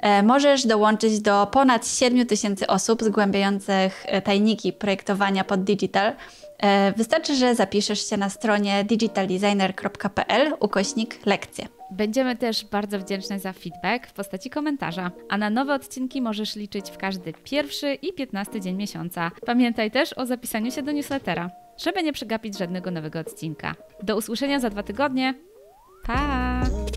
E, możesz dołączyć do ponad 7 tysięcy osób zgłębiających e, tajniki projektowania pod digital – E, wystarczy, że zapiszesz się na stronie digitaldesigner.pl ukośnik lekcje. Będziemy też bardzo wdzięczne za feedback w postaci komentarza. A na nowe odcinki możesz liczyć w każdy pierwszy i piętnasty dzień miesiąca. Pamiętaj też o zapisaniu się do newslettera, żeby nie przegapić żadnego nowego odcinka. Do usłyszenia za dwa tygodnie. Pa!